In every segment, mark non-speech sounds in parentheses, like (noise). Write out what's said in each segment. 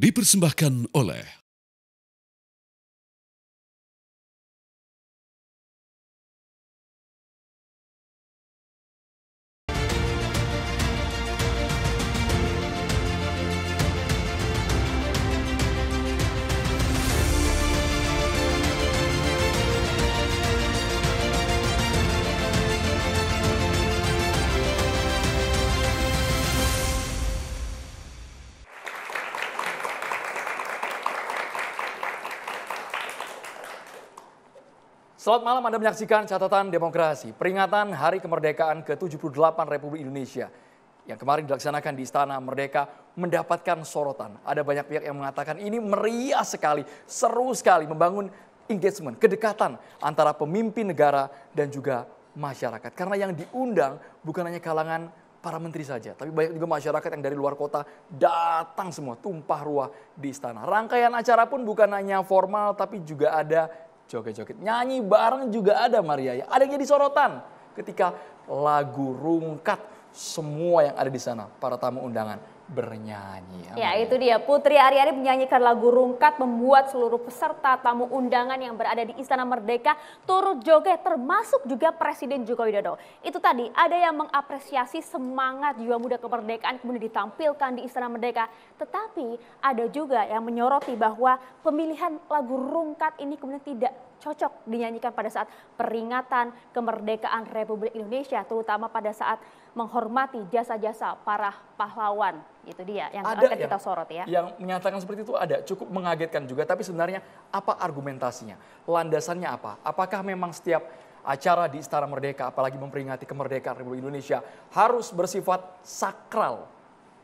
dipersembahkan oleh Selamat malam Anda menyaksikan catatan demokrasi, peringatan Hari Kemerdekaan ke-78 Republik Indonesia yang kemarin dilaksanakan di Istana Merdeka mendapatkan sorotan. Ada banyak pihak yang mengatakan ini meriah sekali, seru sekali membangun engagement, kedekatan antara pemimpin negara dan juga masyarakat. Karena yang diundang bukan hanya kalangan para menteri saja, tapi banyak juga masyarakat yang dari luar kota datang semua tumpah ruah di istana. Rangkaian acara pun bukan hanya formal tapi juga ada joget-joget. Nyanyi bareng juga ada Maria. Ya, ada yang jadi sorotan ketika lagu rungkat semua yang ada di sana, para tamu undangan bernyanyi. Ya, Amin. Ya itu dia Putri Ari menyanyikan lagu Rungkat membuat seluruh peserta tamu undangan yang berada di Istana Merdeka turut joget termasuk juga Presiden Joko Widodo. Itu tadi ada yang mengapresiasi semangat jiwa muda kemerdekaan kemudian ditampilkan di Istana Merdeka. Tetapi ada juga yang menyoroti bahwa pemilihan lagu Rungkat ini kemudian tidak cocok dinyanyikan pada saat peringatan kemerdekaan Republik Indonesia terutama pada saat menghormati jasa-jasa para pahlawan itu dia yang ada akan yang, kita sorot ya. Yang menyatakan seperti itu ada, cukup mengagetkan juga. Tapi sebenarnya apa argumentasinya? Landasannya apa? Apakah memang setiap acara di Istana Merdeka, apalagi memperingati kemerdekaan Republik Indonesia, harus bersifat sakral,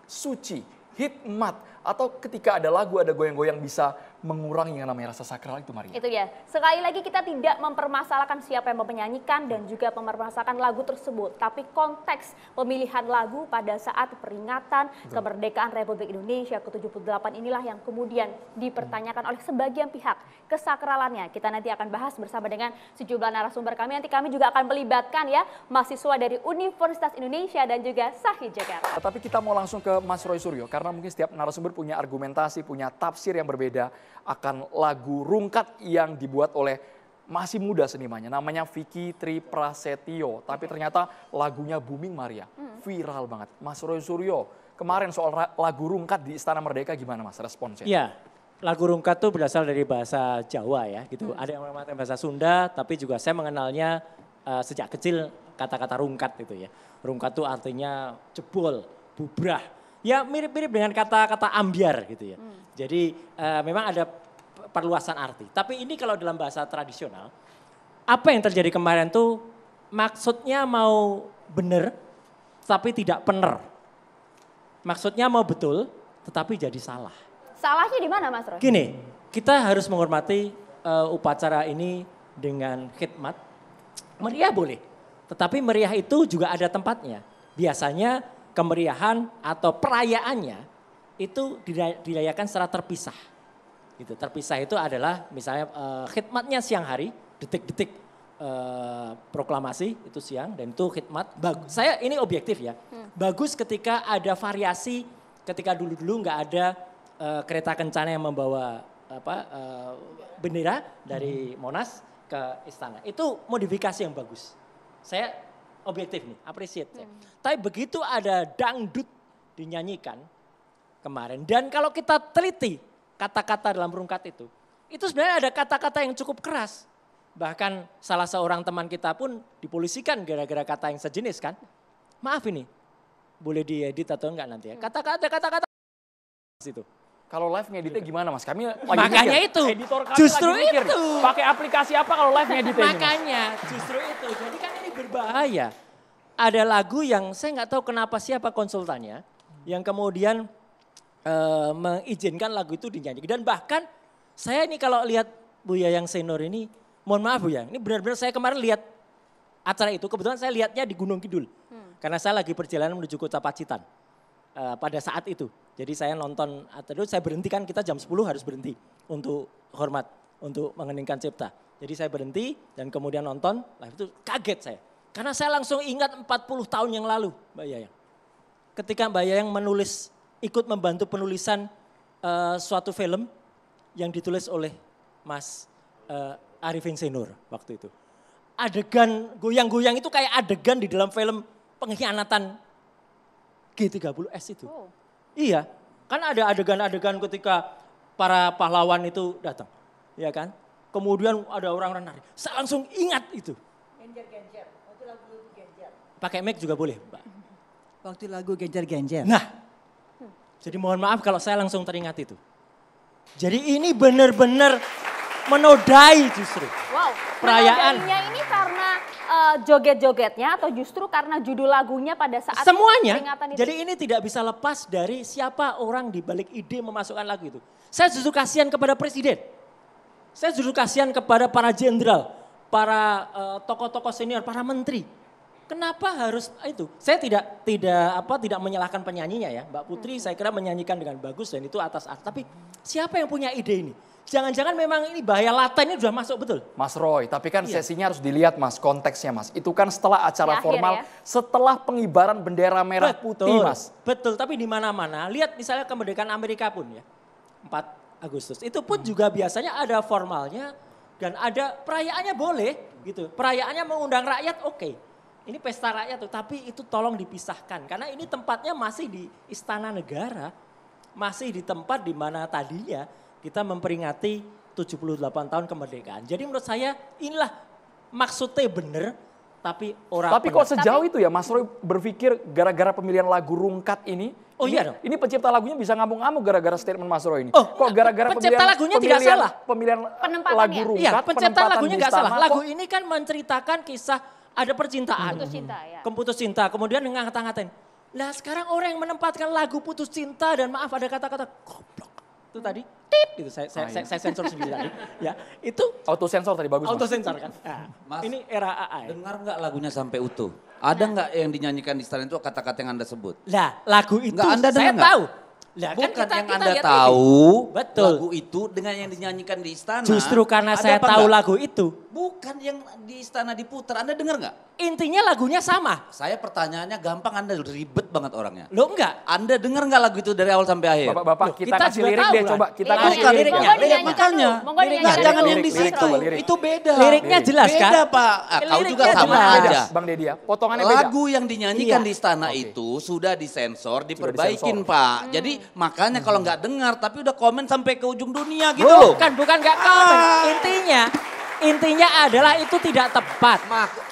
suci, hikmat, atau ketika ada lagu, ada goyang-goyang bisa mengurangi yang namanya rasa sakral itu Maria. Itu ya. Sekali lagi kita tidak mempermasalahkan siapa yang menyanyikan dan juga mempermasalahkan lagu tersebut, tapi konteks pemilihan lagu pada saat peringatan Betul. kemerdekaan Republik Indonesia ke-78 inilah yang kemudian dipertanyakan hmm. oleh sebagian pihak kesakralannya. Kita nanti akan bahas bersama dengan sejumlah narasumber kami. Nanti kami juga akan melibatkan ya mahasiswa dari Universitas Indonesia dan juga Sahih Jakarta. Tapi kita mau langsung ke Mas Roy Suryo karena mungkin setiap narasumber punya argumentasi, punya tafsir yang berbeda akan lagu rungkat yang dibuat oleh masih muda senimanya namanya Vicky Tri Prasetyo tapi ternyata lagunya booming Maria hmm. viral banget Mas Roy Suryo kemarin soal lagu rungkat di Istana Merdeka gimana Mas responsnya? Iya lagu rungkat tuh berasal dari bahasa Jawa ya gitu hmm. ada yang mengatakan bahasa Sunda tapi juga saya mengenalnya uh, sejak kecil kata-kata rungkat itu ya rungkat tuh artinya jebol bubrah ya mirip-mirip dengan kata-kata ambiar gitu ya. Hmm. Jadi uh, memang ada perluasan arti. Tapi ini kalau dalam bahasa tradisional, apa yang terjadi kemarin tuh maksudnya mau benar tapi tidak benar. Maksudnya mau betul tetapi jadi salah. Salahnya di mana Mas Roy? Gini, kita harus menghormati uh, upacara ini dengan khidmat. Meriah boleh, tetapi meriah itu juga ada tempatnya. Biasanya kemeriahan atau perayaannya itu dirayakan secara terpisah. Gitu, terpisah itu adalah misalnya eh, khidmatnya siang hari, detik-detik eh, proklamasi itu siang dan itu khidmat. Bagus. Saya ini objektif ya. Hmm. Bagus ketika ada variasi, ketika dulu-dulu nggak ada eh, kereta kencana yang membawa apa bendera dari hmm. Monas ke istana. Itu modifikasi yang bagus. Saya objektif nih, appreciate. Ya. Hmm. Ya. Tapi begitu ada dangdut dinyanyikan kemarin dan kalau kita teliti kata-kata dalam rungkat itu, itu sebenarnya ada kata-kata yang cukup keras. Bahkan salah seorang teman kita pun dipolisikan gara-gara kata yang sejenis kan. Maaf ini, boleh diedit atau enggak nanti ya. Hmm. Kata-kata kata-kata itu. Kalau live ngeditnya gitu. gimana mas? Kami Makanya itu. Editor kami Justru itu. Pakai aplikasi apa kalau live ngeditnya? Makanya justru itu. Jadi kan berbahaya. Ada lagu yang saya nggak tahu kenapa siapa konsultannya yang kemudian e, mengizinkan lagu itu dinyanyikan dan bahkan saya ini kalau lihat Buya yang senior ini, mohon maaf Buya, ini benar-benar saya kemarin lihat acara itu kebetulan saya lihatnya di Gunung Kidul hmm. karena saya lagi perjalanan menuju Kota Pacitan e, pada saat itu. Jadi saya nonton atau saya berhentikan kita jam 10 harus berhenti untuk hormat untuk mengeningkan cipta. Jadi saya berhenti dan kemudian nonton live nah, itu kaget saya. Karena saya langsung ingat 40 tahun yang lalu Mbak Yayang. Ketika Mbak Yayang menulis, ikut membantu penulisan uh, suatu film yang ditulis oleh Mas uh, Arifin Senur waktu itu. Adegan goyang-goyang itu kayak adegan di dalam film pengkhianatan G30S itu. Oh. Iya, kan ada adegan-adegan ketika para pahlawan itu datang. Iya kan? kemudian ada orang-orang nari. Saya langsung ingat itu. Genjer-genjer, waktu lagu genjer. Pakai mic juga boleh, Mbak. Waktu lagu genjer-genjer. Nah, jadi mohon maaf kalau saya langsung teringat itu. Jadi ini benar-benar menodai justru. Wow. Perayaan. Menodainya ini karena uh, joget-jogetnya atau justru karena judul lagunya pada saat semuanya. Itu? Jadi ini tidak bisa lepas dari siapa orang di balik ide memasukkan lagu itu. Saya justru kasihan kepada presiden. Saya justru kasihan kepada para jenderal, para e, tokoh-tokoh senior, para menteri. Kenapa harus e, itu? Saya tidak tidak apa tidak menyalahkan penyanyinya ya, Mbak Putri. Saya kira menyanyikan dengan bagus dan itu atas atas. Tapi siapa yang punya ide ini? Jangan-jangan memang ini bahaya laten ini sudah masuk betul. Mas Roy, tapi kan iya. sesinya harus dilihat Mas konteksnya Mas. Itu kan setelah acara ya, formal, ya. setelah pengibaran bendera merah betul, putih Mas. Betul, tapi di mana-mana. Lihat misalnya kemerdekaan Amerika pun ya. Empat, Agustus. Itu pun juga biasanya ada formalnya dan ada perayaannya boleh gitu. Perayaannya mengundang rakyat oke. Okay. Ini pesta rakyat tuh, tapi itu tolong dipisahkan karena ini tempatnya masih di istana negara, masih di tempat di mana tadinya kita memperingati 78 tahun kemerdekaan. Jadi menurut saya inilah maksudnya benar tapi orang Tapi kok sejauh tapi, itu ya Mas Roy berpikir gara-gara pemilihan lagu Rungkat ini Oh ini, iya dong. Ini pencipta lagunya bisa ngamuk-ngamuk gara-gara statement Mas Roy ini. Oh, kok gara-gara pencipta pemilihan, lagunya pemilihan, tidak salah. Pemilihan penempatan lagu iya, Rungkat, iya, pencipta lagunya nggak salah. Lagu ini kan menceritakan kisah ada percintaan. Putus cinta hmm. ya. Keputus cinta. Kemudian ngangkat ngatain Nah sekarang orang yang menempatkan lagu putus cinta dan maaf ada kata-kata goblok. Itu tadi tit gitu saya oh, saya, iya. saya, sensor sendiri tadi (laughs) ya itu auto sensor tadi bagus auto sensor kan iya. nah, mas ini era AI ya. dengar nggak lagunya sampai utuh ada nah. nggak yang dinyanyikan di stadion itu kata-kata yang anda sebut lah lagu itu nggak, anda saya tahu lah, kan Bukan kita, yang kita Anda tahu betul. lagu itu dengan yang dinyanyikan di istana. Justru karena saya tahu enggak? lagu itu. Bukan yang di istana diputar. Anda dengar nggak? Intinya lagunya sama. Saya pertanyaannya gampang Anda ribet banget orangnya. Lo enggak? Anda dengar nggak lagu itu dari awal sampai akhir? Bapak-bapak kita, kita kasih lirik dia coba. Kita eh, iya, kasih iya, liriknya. liriknya. Lirik, makanya. Enggak, jangan yang di situ. Itu beda. Liriknya iya. jelas kan? Beda Pak. Kau juga sama aja. Bang Dedia, ya. potongannya beda. Lagu yang dinyanyikan di istana itu sudah disensor, diperbaikin Pak. Hmm. Jadi Makanya kalau nggak dengar tapi udah komen sampai ke ujung dunia gitu bukan, loh. Bukan, bukan nggak komen. Ah. Intinya, intinya adalah itu tidak tepat. Mak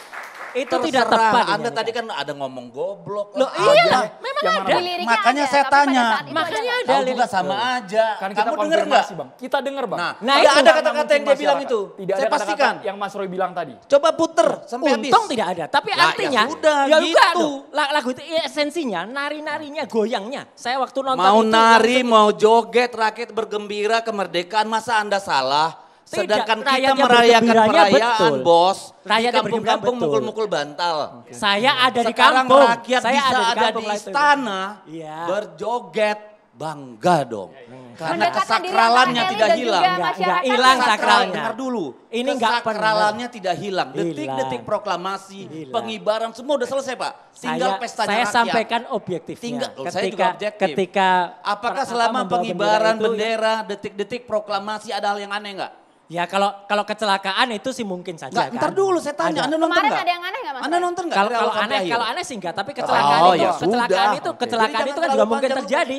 itu tidak tepat. Anda tadi kan ada ngomong goblok. Loh, iya, memang ada. Makanya saya tanya. Makanya ada. Kamu juga sama aja. Kan kita Kamu dengar nggak? Bang. Kita dengar, Bang. Nah, nah tidak ada kata-kata yang dia bilang itu. Tidak saya ada pastikan. yang Mas Roy bilang tadi. Coba puter sampai habis. Untung tidak ada, tapi ya artinya ya ya gitu. Lagu itu iya, esensinya nari-narinya, goyangnya. Saya waktu nonton Mau nari, mau joget, rakyat bergembira, kemerdekaan, masa Anda salah? Sedangkan Tidak, kita merayakan perayaan, betul. bos. Rakyatnya di kampung-kampung mukul-mukul bantal. Okay. Saya nah, ada Sekarang di kampung. rakyat saya bisa ada di, ada di istana ya. berjoget bangga dong. Ya, ya, Karena kesakralannya tidak hilang. Enggak hilang sakralnya. Dengar dulu. Ini enggak kesakralannya tidak hilang. Detik-detik proklamasi, hilang. pengibaran semua udah selesai, Pak. Tinggal saya, pesta saya rakyat. Saya sampaikan objektifnya. Tinggal oh, ketika, saya juga objektif. Ketika apakah selama pengibaran ya? bendera, detik-detik proklamasi ada hal yang aneh enggak? Ya kalau kalau kecelakaan itu sih mungkin saja nggak, kan. Ntar dulu saya tanya, ada. Anda nonton ada yang aneh gak mas? Anda nonton nggak? Kalau, aneh, ya? kalau aneh sih enggak, tapi kecelakaan oh, itu, ya kecelakaan sudah. itu, kecelakaan itu kan juga mungkin terjadi.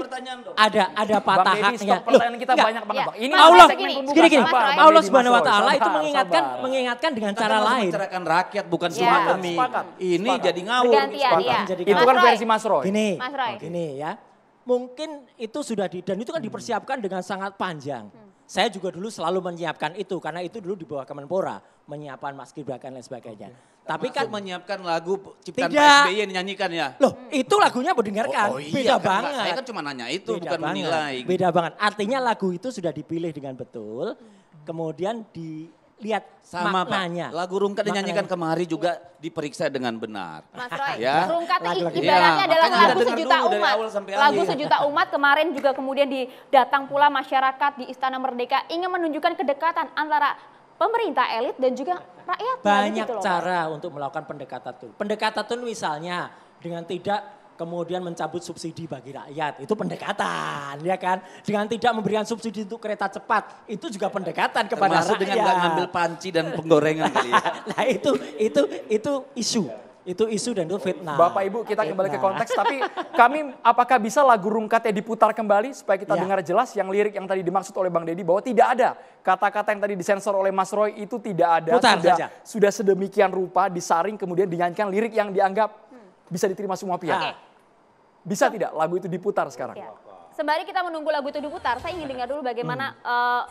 Ada ada patah haknya. Pertanyaan kita banyak banget. Bang. Iya. Ini Allah, gini gini, Allah Subhanahu Wa Taala itu mengingatkan mengingatkan dengan cara kan lain. Mencerahkan rakyat bukan cuma iya. demi. Ini jadi ngawur. Iya. Itu kan versi Mas Roy. Gini, gini ya. Mungkin itu sudah di dan itu kan dipersiapkan dengan sangat panjang saya juga dulu selalu menyiapkan itu karena itu dulu di bawah Kemenpora menyiapkan Mas Gibran dan lain sebagainya. Okay. Tapi Masuk kan menyiapkan lagu ciptaan Pak SBY yang nyanyikan ya. Loh, itu lagunya mau dengarkan. Oh, oh iya, beda kan, banget. Saya kan cuma nanya itu beda bukan banget. menilai. Beda banget. Artinya lagu itu sudah dipilih dengan betul, kemudian di lihat sama maknanya. Pak. Lagu Rungkat dinyanyikan kemari juga diperiksa dengan benar. Mas Roy, ya? Rungkat itu ibaratnya iya, adalah lagu sejuta umat. Lagu akhir. sejuta umat kemarin juga kemudian didatang pula masyarakat di Istana Merdeka ingin menunjukkan kedekatan antara pemerintah elit dan juga rakyat. Banyak gitu loh, cara untuk melakukan pendekatan itu. Pendekatan itu misalnya dengan tidak kemudian mencabut subsidi bagi rakyat. Itu pendekatan, ya kan? Dengan tidak memberikan subsidi untuk kereta cepat, itu juga pendekatan kepada Termasuk rakyat. dengan ngambil panci dan penggorengan kali ya. (laughs) nah, itu itu itu isu. Itu isu dan itu fitnah. Bapak Ibu kita fitnah. kembali ke konteks tapi kami apakah bisa lagu rungkatnya diputar kembali supaya kita ya. dengar jelas yang lirik yang tadi dimaksud oleh Bang Deddy bahwa tidak ada kata-kata yang tadi disensor oleh Mas Roy itu tidak ada. Putar sudah, saja. sudah sedemikian rupa disaring kemudian dinyanyikan lirik yang dianggap hmm. bisa diterima semua pihak. Okay. Ah. Bisa tidak lagu itu diputar sekarang? Ya. Sembari kita menunggu lagu itu diputar, saya ingin dengar dulu bagaimana hmm. uh,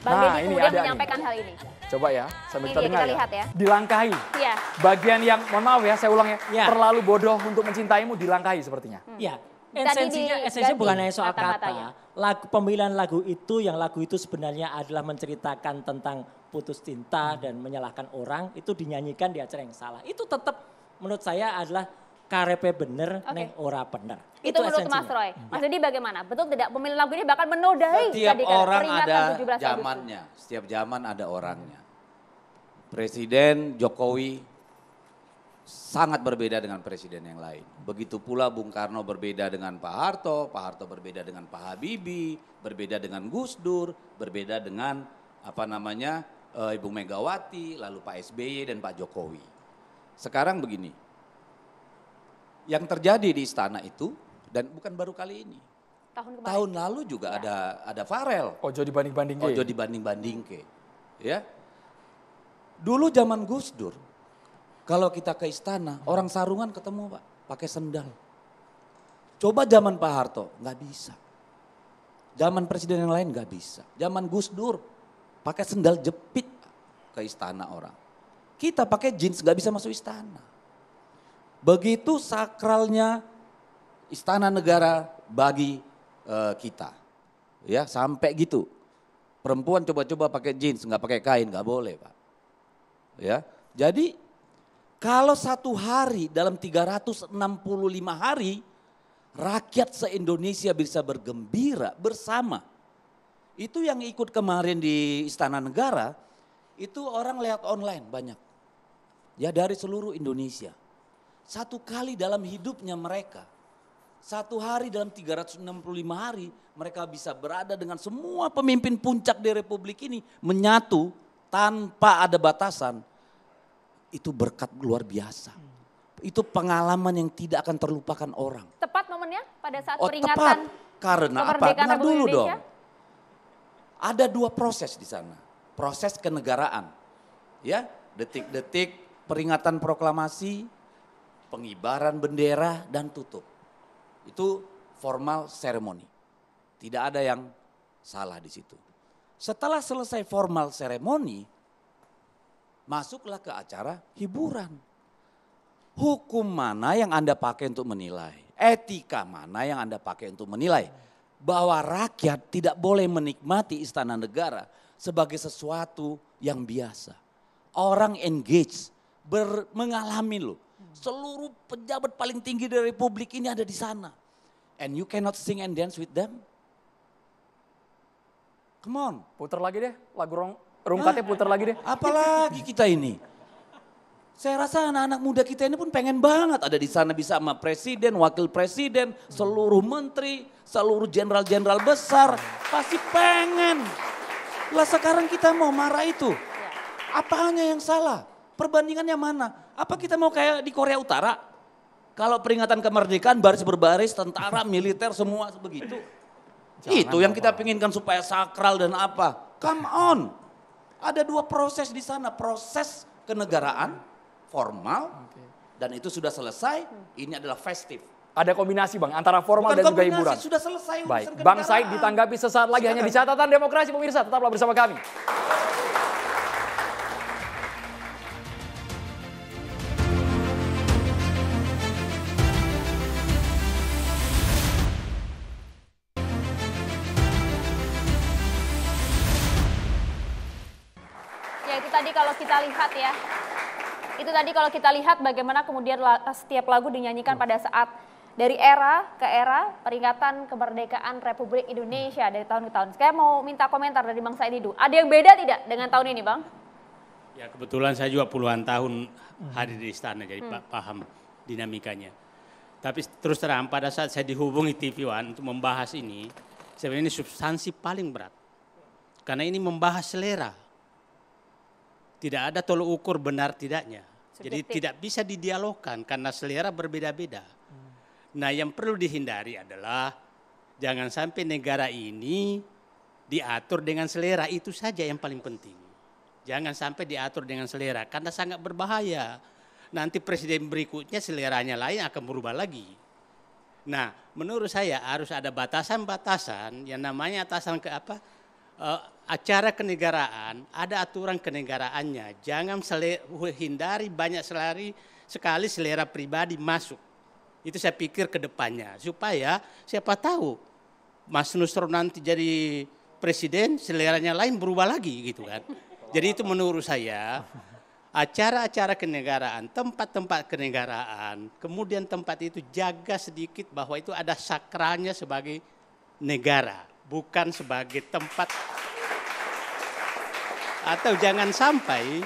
Bang nah, Deddy kemudian menyampaikan ini. hal ini. Coba ya, sambil kita, dengar kita ya. lihat ya. Dilangkahi. Iya. Bagian yang, mohon maaf ya, saya ulang ya. ya. Terlalu bodoh untuk mencintaimu dilangkahi sepertinya. Hmm. Iya. Hmm. Esensinya, esensinya bukan hanya soal kata, kata ya. lagu pemilihan lagu itu yang lagu itu sebenarnya adalah menceritakan tentang putus cinta hmm. dan menyalahkan orang itu dinyanyikan di acara yang salah. Itu tetap menurut saya adalah karepe bener okay. neng ora bener. Itu, itu menurut Mas Roy. Iya. Mas Didi bagaimana? Betul tidak pemilih lagu ini bahkan menodai setiap tadi kan orang ada zamannya, setiap zaman ada orangnya. Presiden Jokowi sangat berbeda dengan presiden yang lain. Begitu pula Bung Karno berbeda dengan Pak Harto, Pak Harto berbeda dengan Pak Habibie, berbeda dengan Gus Dur, berbeda dengan apa namanya eh, Ibu Megawati, lalu Pak SBY dan Pak Jokowi. Sekarang begini, yang terjadi di istana itu dan bukan baru kali ini. Tahun Tahun ya? lalu juga ya. ada ada Farel. Ojo dibanding-banding Ojo dibanding-banding ke. Ya. Dulu zaman Gus Dur kalau kita ke istana orang sarungan ketemu Pak pakai sendal. Coba zaman Pak Harto nggak bisa. Zaman presiden yang lain nggak bisa. Zaman Gus Dur pakai sendal jepit ke istana orang. Kita pakai jeans nggak bisa masuk istana. Begitu sakralnya istana negara bagi uh, kita. Ya, sampai gitu. Perempuan coba-coba pakai jeans, nggak pakai kain, nggak boleh, Pak. Ya. Jadi kalau satu hari dalam 365 hari rakyat se-Indonesia bisa bergembira bersama. Itu yang ikut kemarin di Istana Negara, itu orang lihat online banyak. Ya dari seluruh Indonesia satu kali dalam hidupnya mereka, satu hari dalam 365 hari mereka bisa berada dengan semua pemimpin puncak di republik ini menyatu tanpa ada batasan. Itu berkat luar biasa. Itu pengalaman yang tidak akan terlupakan orang. Tepat momennya pada saat oh, peringatan tepat. Karena apa? Dengar dulu Indonesia. dong. Ada dua proses di sana. Proses kenegaraan. Ya, detik-detik peringatan proklamasi, pengibaran bendera dan tutup. Itu formal seremoni. Tidak ada yang salah di situ. Setelah selesai formal seremoni, masuklah ke acara hiburan. Hukum mana yang Anda pakai untuk menilai? Etika mana yang Anda pakai untuk menilai? Bahwa rakyat tidak boleh menikmati istana negara sebagai sesuatu yang biasa. Orang engage, ber, mengalami loh Seluruh pejabat paling tinggi dari republik ini ada di sana. And you cannot sing and dance with them? Come on. Putar lagi deh lagu rong, rungkatnya ah, putar lagi deh. Apalagi kita ini. Saya rasa anak-anak muda kita ini pun pengen banget ada di sana bisa sama presiden, wakil presiden, seluruh menteri, seluruh jenderal-jenderal besar. Pasti pengen. Lah sekarang kita mau marah itu. Iya. apa hanya yang salah? Perbandingannya mana? Apa kita mau kayak di Korea Utara? Kalau peringatan kemerdekaan baris berbaris tentara (laughs) militer semua begitu. Jangan itu yang kita pinginkan supaya sakral dan apa? Come on. Ada dua proses di sana, proses kenegaraan formal dan itu sudah selesai. Ini adalah festif. Ada kombinasi bang antara formal Bukan dan kombinasi, juga hiburan. Sudah selesai. Baik, Bang Said ditanggapi sesaat lagi Silakan. hanya di catatan demokrasi pemirsa. Tetaplah bersama kami. lihat ya. Itu tadi kalau kita lihat bagaimana kemudian setiap lagu dinyanyikan pada saat dari era ke era peringatan kemerdekaan Republik Indonesia dari tahun ke tahun. Saya mau minta komentar dari Bang Said Didu. Ada yang beda tidak dengan tahun ini, Bang? Ya, kebetulan saya juga puluhan tahun hmm. hadir di istana jadi hmm. paham dinamikanya. Tapi terus terang pada saat saya dihubungi TV One untuk membahas ini, sebenarnya ini substansi paling berat. Karena ini membahas selera tidak ada tolok ukur benar tidaknya. Subjektif. Jadi tidak bisa didialogkan karena selera berbeda-beda. Hmm. Nah, yang perlu dihindari adalah jangan sampai negara ini diatur dengan selera itu saja yang paling penting. Jangan sampai diatur dengan selera karena sangat berbahaya. Nanti presiden berikutnya seleranya lain akan berubah lagi. Nah, menurut saya harus ada batasan-batasan yang namanya atasan ke apa? uh, acara kenegaraan ada aturan kenegaraannya. Jangan hindari banyak selari sekali selera pribadi masuk. Itu saya pikir ke depannya supaya siapa tahu Mas Nusron nanti jadi presiden seleranya lain berubah lagi gitu kan. Jadi itu menurut saya acara-acara kenegaraan, tempat-tempat kenegaraan, kemudian tempat itu jaga sedikit bahwa itu ada sakralnya sebagai negara bukan sebagai tempat atau jangan sampai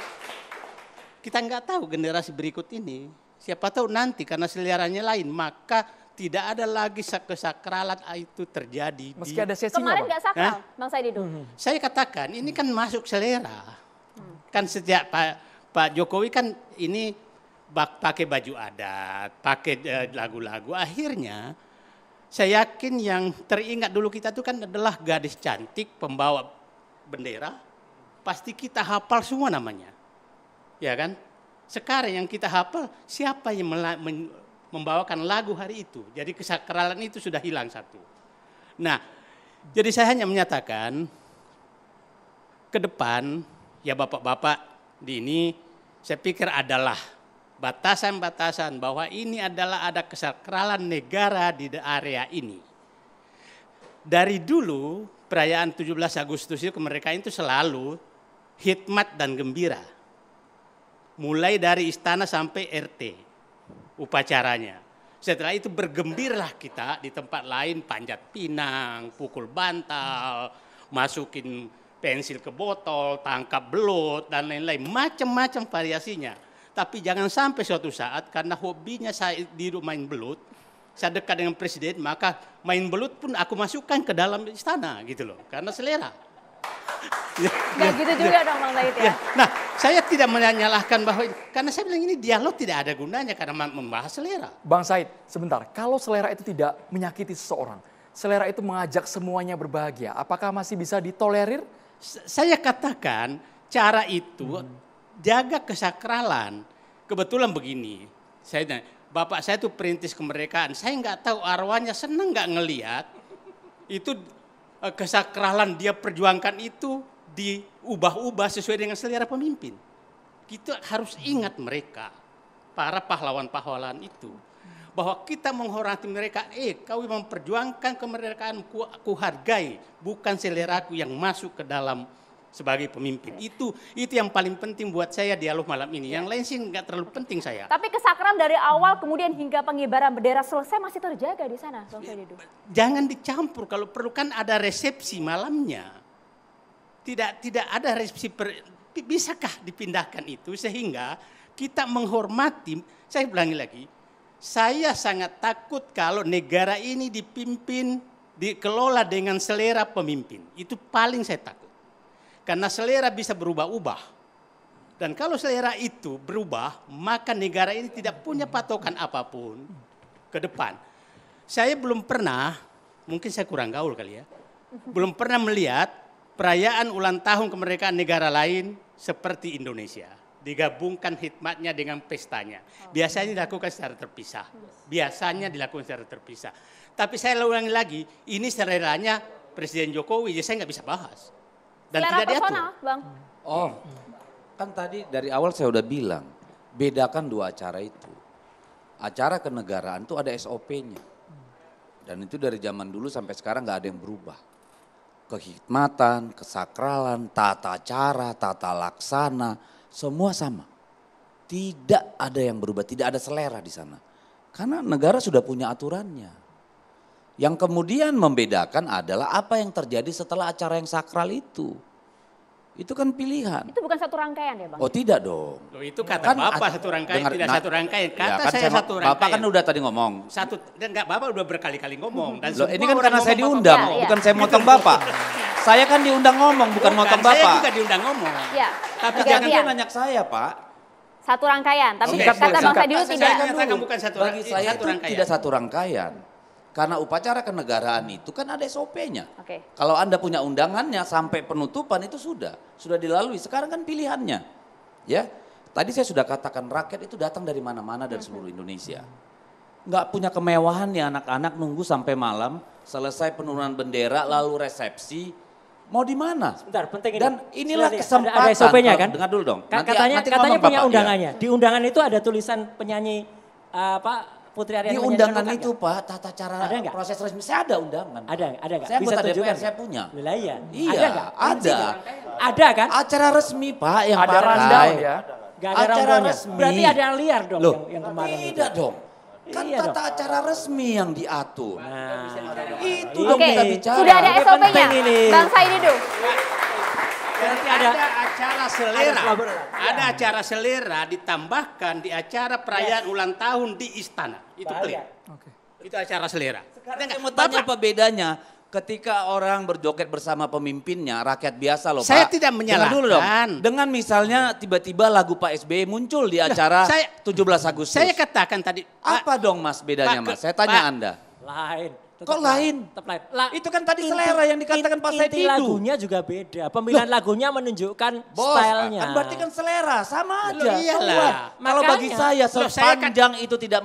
kita nggak tahu generasi berikut ini siapa tahu nanti karena seliarannya lain maka tidak ada lagi kesakralan itu terjadi meski di... ada sesinya kemarin nggak sakral Hah? bang saya hmm. saya katakan ini kan masuk selera hmm. kan sejak Pak Pak Jokowi kan ini pakai baju adat pakai eh, lagu-lagu akhirnya saya yakin yang teringat dulu kita itu kan adalah gadis cantik pembawa bendera. Pasti kita hafal semua namanya. Ya kan? Sekarang yang kita hafal siapa yang membawakan lagu hari itu. Jadi kesakralan itu sudah hilang satu. Nah, jadi saya hanya menyatakan ke depan ya bapak-bapak di ini saya pikir adalah batasan-batasan bahwa ini adalah ada kesakralan negara di area ini. Dari dulu perayaan 17 Agustus itu mereka itu selalu hikmat dan gembira. Mulai dari istana sampai RT upacaranya. Setelah itu bergembiralah kita di tempat lain panjat pinang, pukul bantal, masukin pensil ke botol, tangkap belut dan lain-lain. Macam-macam variasinya tapi jangan sampai suatu saat karena hobinya saya di rumah main belut, saya dekat dengan presiden, maka main belut pun aku masukkan ke dalam istana gitu loh, karena selera. ya, gitu ya. juga dong Bang Said ya? ya. Nah, saya tidak menyalahkan bahwa karena saya bilang ini dialog tidak ada gunanya karena membahas selera. Bang Said, sebentar. Kalau selera itu tidak menyakiti seseorang, selera itu mengajak semuanya berbahagia, apakah masih bisa ditolerir? Saya katakan cara itu hmm. jaga kesakralan kebetulan begini. Saya tanya, bapak saya itu perintis kemerdekaan. Saya nggak tahu arwahnya seneng nggak ngeliat. Itu eh, kesakralan dia perjuangkan itu diubah-ubah sesuai dengan selera pemimpin. Kita harus ingat mereka, para pahlawan-pahlawan itu. Bahwa kita menghormati mereka, eh kau memperjuangkan kemerdekaan, ku, ku hargai. Bukan seleraku yang masuk ke dalam sebagai pemimpin. Itu itu yang paling penting buat saya dialog malam ini. Yang lain sih nggak terlalu penting saya. Tapi kesakram dari awal kemudian hingga pengibaran bendera selesai masih terjaga di sana, Bang iya, Jangan dicampur kalau perlu kan ada resepsi malamnya. Tidak tidak ada resepsi per, bisakah dipindahkan itu sehingga kita menghormati saya ulangi lagi. Saya sangat takut kalau negara ini dipimpin dikelola dengan selera pemimpin. Itu paling saya takut. Karena selera bisa berubah-ubah. Dan kalau selera itu berubah, maka negara ini tidak punya patokan apapun ke depan. Saya belum pernah, mungkin saya kurang gaul kali ya, belum pernah melihat perayaan ulang tahun kemerdekaan negara lain seperti Indonesia. Digabungkan hikmatnya dengan pestanya. Biasanya dilakukan secara terpisah. Biasanya dilakukan secara terpisah. Tapi saya ulangi lagi, ini seleranya Presiden Jokowi, jadi saya nggak bisa bahas dan selera tidak personal, diatur. Bang. Oh, kan tadi dari awal saya udah bilang, bedakan dua acara itu. Acara kenegaraan itu ada SOP-nya. Dan itu dari zaman dulu sampai sekarang nggak ada yang berubah. Kehikmatan, kesakralan, tata cara, tata laksana, semua sama. Tidak ada yang berubah, tidak ada selera di sana. Karena negara sudah punya aturannya. Yang kemudian membedakan adalah apa yang terjadi setelah acara yang sakral itu. Itu kan pilihan. Itu bukan satu rangkaian ya Bang? Oh tidak dong. Loh, itu kata kan, Bapak satu rangkaian, dengar, tidak nah, satu rangkaian. Iya, kata ya, kan saya, saya satu rangkaian. Bapak kan udah tadi ngomong. Satu, dan enggak Bapak udah berkali-kali ngomong. Dan Loh, ini kan karena saya diundang, ya, bukan ya. saya motong Bapak. saya kan diundang ngomong, bukan, bukan motong Bapak. Saya juga diundang ngomong. Ya. Tapi Oke, jangan nanya saya Pak. Satu rangkaian, tapi okay, kata Bang Sadiu tidak. Saya katakan bukan satu, Bagi saya satu rangkaian. tidak satu rangkaian karena upacara kenegaraan itu kan ada SOP-nya. Okay. Kalau Anda punya undangannya sampai penutupan itu sudah, sudah dilalui. Sekarang kan pilihannya. Ya. Tadi saya sudah katakan rakyat itu datang dari mana-mana dari mhm. seluruh Indonesia. Nggak punya kemewahan nih anak-anak nunggu sampai malam, selesai penurunan bendera lalu resepsi, mau di mana? Sebentar, penting ini. Dan inilah kesempatan. Ada, SOP-nya kan? Dengar dulu dong. nanti, katanya punya iya. undangannya. Di undangan itu ada tulisan penyanyi eh, apa Putri Aryani Di undangan itu Pak, tata cara ada proses resmi, saya ada undangan. Ada, ada gak? Saya Bisa tunjukkan. saya punya. Lelah iya. Iya, ada. Gak? Ada. ada kan? Acara resmi Pak yang ada rundown ya. Gak ada acara resmi. Berarti ada yang liar dong Loh, yang, kemarin. Tidak itu. dong. Kan iya tata dong. acara resmi yang diatur. Nah, itu dong kita bicara. Sudah ada SOP-nya. Bang ini dong. Berarti ada, ada acara selera. Ada, iya. acara selera ditambahkan di acara perayaan yes. Iya. ulang tahun di istana. Itu Bahaya. Okay. Itu acara selera. Sekarang saya mau tanya apa bedanya ketika orang berjoget bersama pemimpinnya, rakyat biasa loh saya Pak. Saya tidak menyalahkan. Dengan dulu dong. Dengan misalnya tiba-tiba lagu Pak SBY muncul di acara nah, saya, 17 Agustus. Saya katakan tadi. Apa Pak, dong Mas bedanya Pak, Mas? Saya tanya Pak, Anda. Lain. Tetap Kok lain? Tetap lain. La, itu kan tadi inti, selera yang dikatakan inti, Pak Said lagunya juga beda. Pemilihan Loh. lagunya menunjukkan Bos, stylenya. Ah, kan berarti kan selera, sama aja. Loh, iyalah. Kalau bagi saya kan sepanjang itu tidak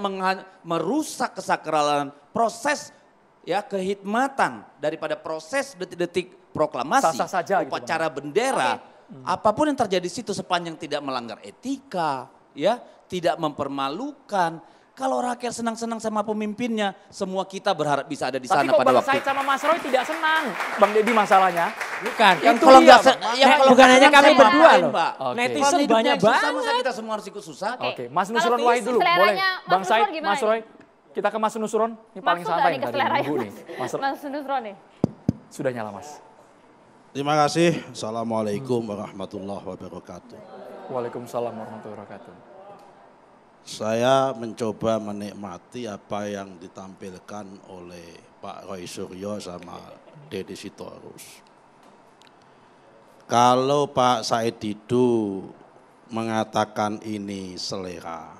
merusak kesakralan proses ya kehidmatan daripada proses detik-detik proklamasi, Sasa saja, gitu, upacara gitu, bendera, okay. Hmm. apapun yang terjadi situ sepanjang tidak melanggar etika, ya, tidak mempermalukan, kalau rakyat senang-senang sama pemimpinnya, semua kita berharap bisa ada di sana pada waktu. Tapi kok sama Mas Roy tidak senang, Bang Deddy masalahnya. Bukan. Yang kalau enggak yang ya, kalau bukan hanya kami berdua loh. Okay. Netizen banyak banget. Masa kita semua harus ikut susah? Oke, okay. Mas Nusron Wahid dulu. Boleh. Bang Said, Mas Roy. Kita ke Mas Nusron. Ini paling santai tadi. Nih. Mas, Mas Nusron nih. Sudah nyala, Mas. Terima kasih. Assalamualaikum warahmatullahi wabarakatuh. Waalaikumsalam warahmatullahi wabarakatuh saya mencoba menikmati apa yang ditampilkan oleh Pak Roy Suryo sama Deddy Sitorus. Kalau Pak Said Didu mengatakan ini selera,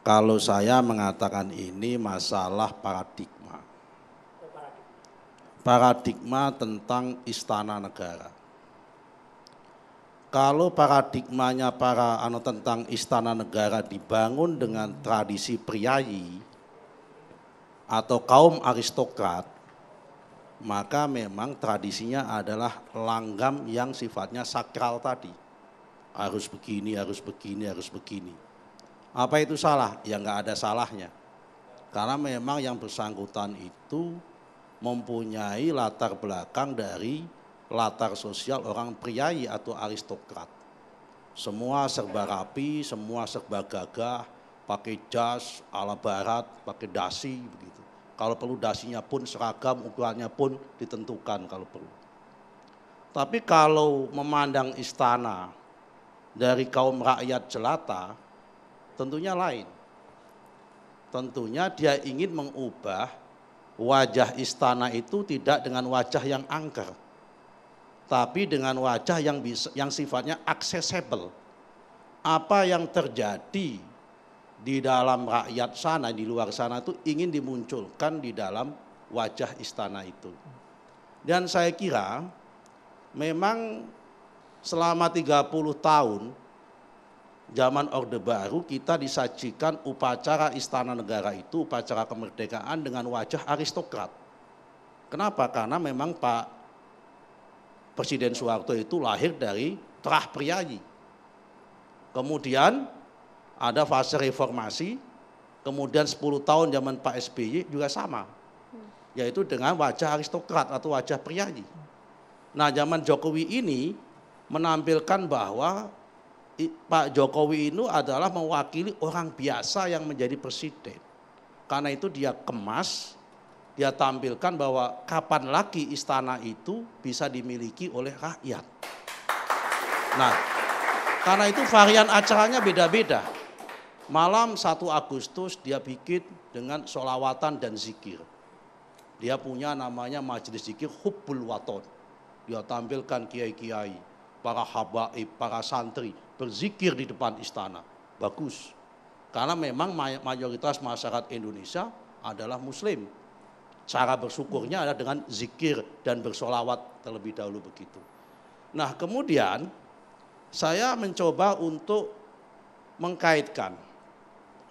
kalau saya mengatakan ini masalah paradigma. Paradigma tentang istana negara kalau paradigmanya para ano tentang istana negara dibangun dengan tradisi priayi atau kaum aristokrat, maka memang tradisinya adalah langgam yang sifatnya sakral tadi. Harus begini, harus begini, harus begini. Apa itu salah? Ya enggak ada salahnya. Karena memang yang bersangkutan itu mempunyai latar belakang dari latar sosial orang priai atau aristokrat. Semua serba rapi, semua serba gagah, pakai jas ala barat, pakai dasi begitu. Kalau perlu dasinya pun seragam, ukurannya pun ditentukan kalau perlu. Tapi kalau memandang istana dari kaum rakyat jelata, tentunya lain. Tentunya dia ingin mengubah wajah istana itu tidak dengan wajah yang angker tapi dengan wajah yang bisa, yang sifatnya accessible. Apa yang terjadi di dalam rakyat sana, di luar sana itu ingin dimunculkan di dalam wajah istana itu. Dan saya kira memang selama 30 tahun zaman Orde Baru kita disajikan upacara istana negara itu, upacara kemerdekaan dengan wajah aristokrat. Kenapa? Karena memang Pak Presiden Soeharto itu lahir dari terah priayi. Kemudian ada fase reformasi, kemudian 10 tahun zaman Pak SBY juga sama. Yaitu dengan wajah aristokrat atau wajah priayi. Nah zaman Jokowi ini menampilkan bahwa Pak Jokowi ini adalah mewakili orang biasa yang menjadi presiden. Karena itu dia kemas dia tampilkan bahwa kapan lagi istana itu bisa dimiliki oleh rakyat. Nah, karena itu varian acaranya beda-beda. Malam 1 Agustus dia bikin dengan solawatan dan zikir. Dia punya namanya majelis zikir Hubbul Waton. Dia tampilkan kiai-kiai, para habaib, para santri berzikir di depan istana. Bagus. Karena memang mayoritas masyarakat Indonesia adalah muslim. Cara bersyukurnya adalah dengan zikir dan bersolawat terlebih dahulu begitu. Nah kemudian saya mencoba untuk mengkaitkan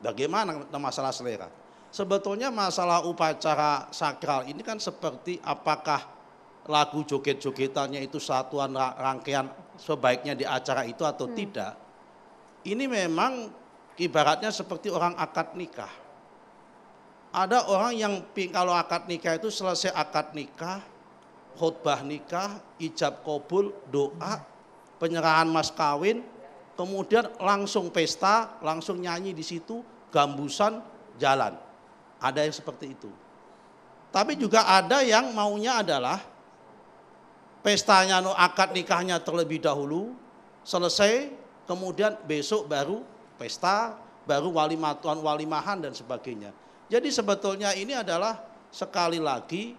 bagaimana masalah selera. Sebetulnya masalah upacara sakral ini kan seperti apakah lagu joget-jogetannya itu satuan rangkaian sebaiknya di acara itu atau hmm. tidak. Ini memang ibaratnya seperti orang akad nikah. Ada orang yang kalau akad nikah itu selesai akad nikah, khutbah nikah, ijab kobul, doa, penyerahan mas kawin, kemudian langsung pesta, langsung nyanyi di situ, gambusan, jalan. Ada yang seperti itu. Tapi juga ada yang maunya adalah pestanya no akad nikahnya terlebih dahulu, selesai, kemudian besok baru pesta, baru walimatuan walimahan dan sebagainya. Jadi sebetulnya ini adalah sekali lagi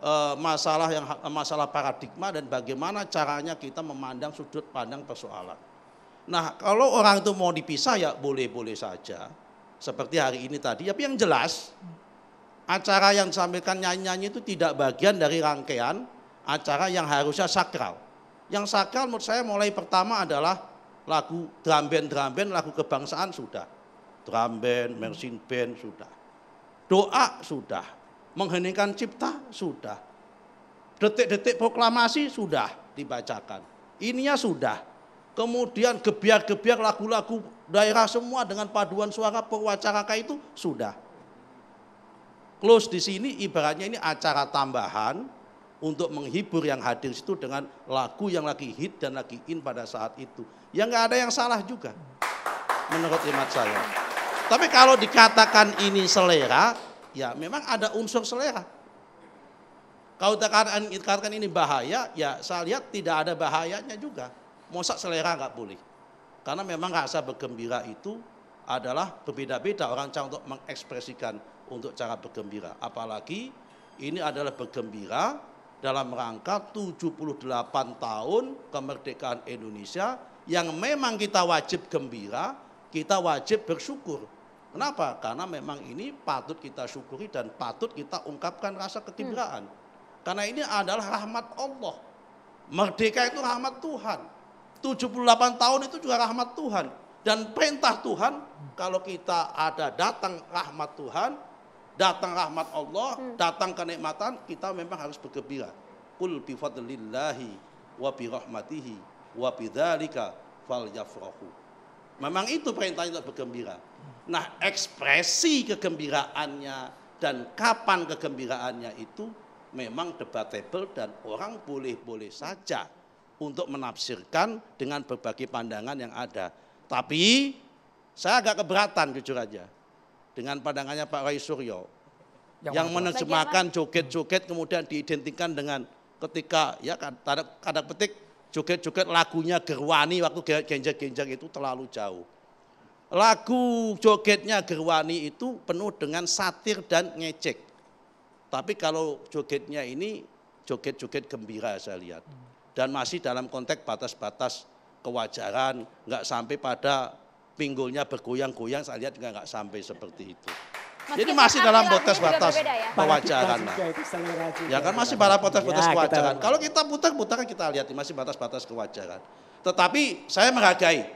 eh, masalah yang eh, masalah paradigma dan bagaimana caranya kita memandang sudut pandang persoalan. Nah, kalau orang itu mau dipisah ya boleh-boleh saja. Seperti hari ini tadi, tapi yang jelas acara yang disampaikan nyanyi-nyanyi itu tidak bagian dari rangkaian acara yang harusnya sakral. Yang sakral menurut saya mulai pertama adalah lagu drum band drum band lagu kebangsaan sudah. Drum band, band sudah. Doa sudah, mengheningkan cipta sudah. Detik-detik proklamasi sudah dibacakan. Ininya sudah. Kemudian gebiar-gebiar lagu-lagu daerah semua dengan paduan suara perwacaraka itu sudah. Close di sini ibaratnya ini acara tambahan untuk menghibur yang hadir situ dengan lagu yang lagi hit dan lagi in pada saat itu. Yang nggak ada yang salah juga menurut hemat saya. Tapi kalau dikatakan ini selera, ya memang ada unsur selera. Kau dikatakan, ini bahaya, ya saya lihat tidak ada bahayanya juga. Mosak selera nggak boleh. Karena memang rasa bergembira itu adalah berbeda-beda orang cara untuk mengekspresikan untuk cara bergembira. Apalagi ini adalah bergembira dalam rangka 78 tahun kemerdekaan Indonesia yang memang kita wajib gembira, kita wajib bersyukur. Kenapa? Karena memang ini patut kita syukuri dan patut kita ungkapkan rasa kegembiraan. Hmm. Karena ini adalah rahmat Allah. Merdeka itu rahmat Tuhan. 78 tahun itu juga rahmat Tuhan. Dan perintah Tuhan, kalau kita ada datang rahmat Tuhan, datang rahmat Allah, hmm. datang kenikmatan, kita memang harus bergembira. Kul bi wa bi wa fal Memang itu perintahnya untuk bergembira. Nah, ekspresi kegembiraannya dan kapan kegembiraannya itu memang debatable dan orang boleh-boleh saja untuk menafsirkan dengan berbagai pandangan yang ada. Tapi saya agak keberatan jujur aja dengan pandangannya Pak Rai Suryo yang, yang menerjemahkan joget-joget kemudian diidentikan dengan ketika ya kan, tanda, kadang petik joget-joget lagunya Gerwani waktu genjang-genjang itu terlalu jauh. Lagu jogetnya Gerwani itu penuh dengan satir dan ngecek. Tapi kalau jogetnya ini joget-joget gembira saya lihat. Dan masih dalam konteks batas-batas kewajaran, nggak sampai pada pinggulnya bergoyang-goyang, saya lihat juga nggak sampai seperti itu. Meskipun Jadi masih dalam batas-batas ya? kewajaran lah. Ya kan masih pada batas-batas ya, kewajaran. Kita... Kalau kita putar-putar kita lihat masih batas-batas kewajaran. Tetapi saya menghargai,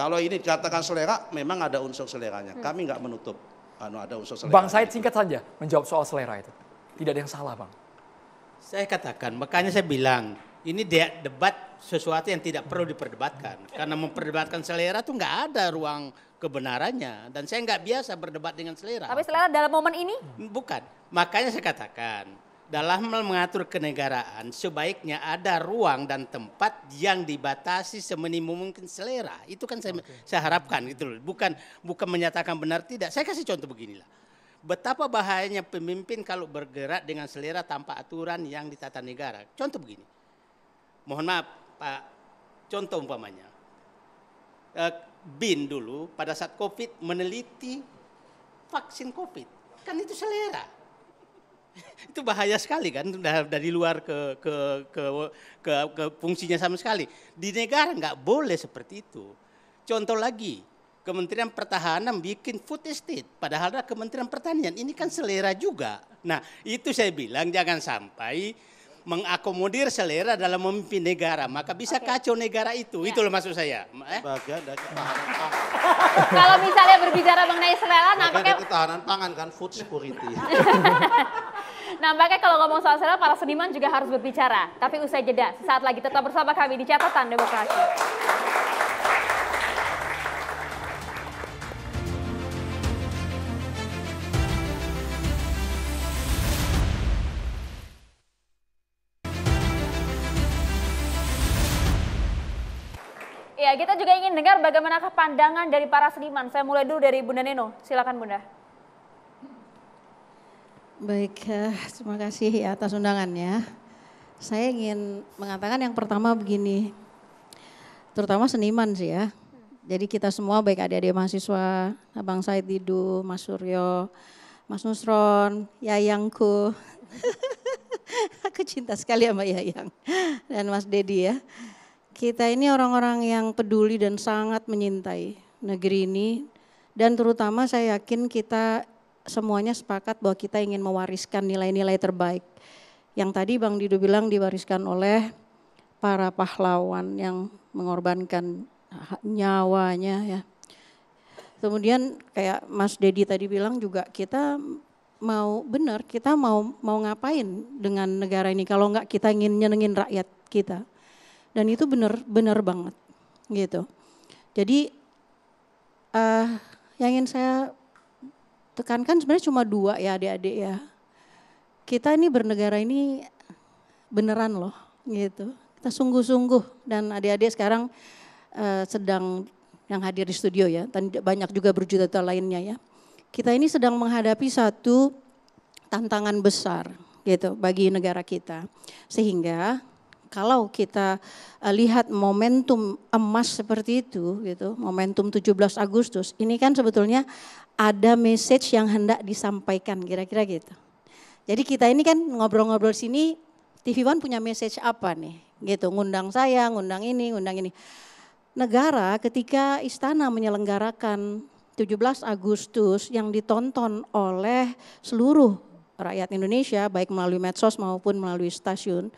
kalau ini dikatakan selera, memang ada unsur seleranya. Hmm. Kami nggak menutup anu ada unsur selera. Bang Said singkat saja menjawab soal selera itu. Tidak ada yang salah, Bang. Saya katakan, makanya saya bilang ini debat sesuatu yang tidak perlu diperdebatkan. Karena memperdebatkan selera itu nggak ada ruang kebenarannya dan saya nggak biasa berdebat dengan selera. Tapi selera dalam momen ini? Bukan. Makanya saya katakan dalam mengatur kenegaraan sebaiknya ada ruang dan tempat yang dibatasi seminimum mungkin selera. Itu kan saya, okay. saya harapkan gitu loh. Bukan bukan menyatakan benar tidak. Saya kasih contoh beginilah. Betapa bahayanya pemimpin kalau bergerak dengan selera tanpa aturan yang ditata negara. Contoh begini. Mohon maaf Pak, contoh umpamanya. Eh, BIN dulu pada saat Covid meneliti vaksin Covid. Kan itu selera (laughs) itu bahaya sekali kan dari luar ke ke ke ke, ke fungsinya sama sekali. Di negara nggak boleh seperti itu. Contoh lagi, Kementerian Pertahanan bikin food estate, padahal ada Kementerian Pertanian. Ini kan selera juga. Nah, itu saya bilang jangan sampai mengakomodir selera dalam memimpin negara, maka bisa okay. kacau negara itu. Ya. Itu loh maksud saya. Eh? Bagian dari (laughs) Kalau misalnya berbicara mengenai selera, nampaknya ketahanan pangan kan food security. (laughs) nampaknya kalau ngomong soal selera, para seniman juga harus berbicara. Tapi usai jeda, saat lagi tetap bersama kami di catatan demokrasi. kita juga ingin dengar bagaimanakah pandangan dari para seniman. Saya mulai dulu dari Bunda Neno. Silakan Bunda. Baik, eh, terima kasih ya atas undangannya. Saya ingin mengatakan yang pertama begini, terutama seniman sih ya. Jadi kita semua baik adik-adik mahasiswa, Abang Said Didu, Mas Suryo, Mas Nusron, Yayangku. (laughs) Aku cinta sekali sama Yayang dan Mas Dedi ya. Kita ini orang-orang yang peduli dan sangat menyintai negeri ini dan terutama saya yakin kita semuanya sepakat bahwa kita ingin mewariskan nilai-nilai terbaik. Yang tadi Bang Dido bilang diwariskan oleh para pahlawan yang mengorbankan nyawanya ya. Kemudian kayak Mas Dedi tadi bilang juga kita mau benar kita mau mau ngapain dengan negara ini kalau enggak kita ingin nyenengin rakyat kita dan itu benar-benar banget gitu. Jadi uh, yang ingin saya tekankan sebenarnya cuma dua ya adik-adik ya. Kita ini bernegara ini beneran loh gitu. Kita sungguh-sungguh dan adik-adik sekarang uh, sedang yang hadir di studio ya, dan banyak juga berjuta-juta lainnya ya. Kita ini sedang menghadapi satu tantangan besar gitu bagi negara kita. Sehingga kalau kita eh, lihat momentum emas seperti itu gitu, momentum 17 Agustus, ini kan sebetulnya ada message yang hendak disampaikan kira-kira gitu. Jadi kita ini kan ngobrol-ngobrol sini TV One punya message apa nih? Gitu, ngundang saya, ngundang ini, ngundang ini. Negara ketika istana menyelenggarakan 17 Agustus yang ditonton oleh seluruh rakyat Indonesia baik melalui medsos maupun melalui stasiun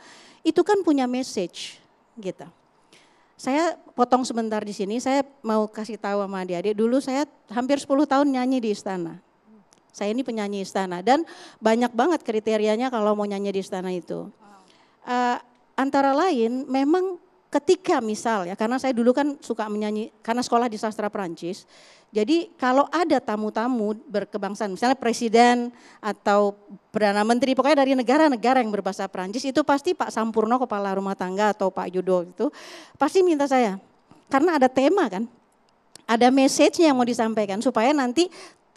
itu kan punya message gitu. Saya potong sebentar di sini, saya mau kasih tahu sama adik-adik, dulu saya hampir 10 tahun nyanyi di istana. Saya ini penyanyi istana dan banyak banget kriterianya kalau mau nyanyi di istana itu. Uh, antara lain memang ketika misal ya karena saya dulu kan suka menyanyi karena sekolah di sastra Prancis. Jadi kalau ada tamu-tamu berkebangsaan misalnya presiden atau perdana menteri pokoknya dari negara-negara yang berbahasa Prancis itu pasti Pak Sampurno kepala rumah tangga atau Pak Yudo itu pasti minta saya karena ada tema kan. Ada message yang mau disampaikan supaya nanti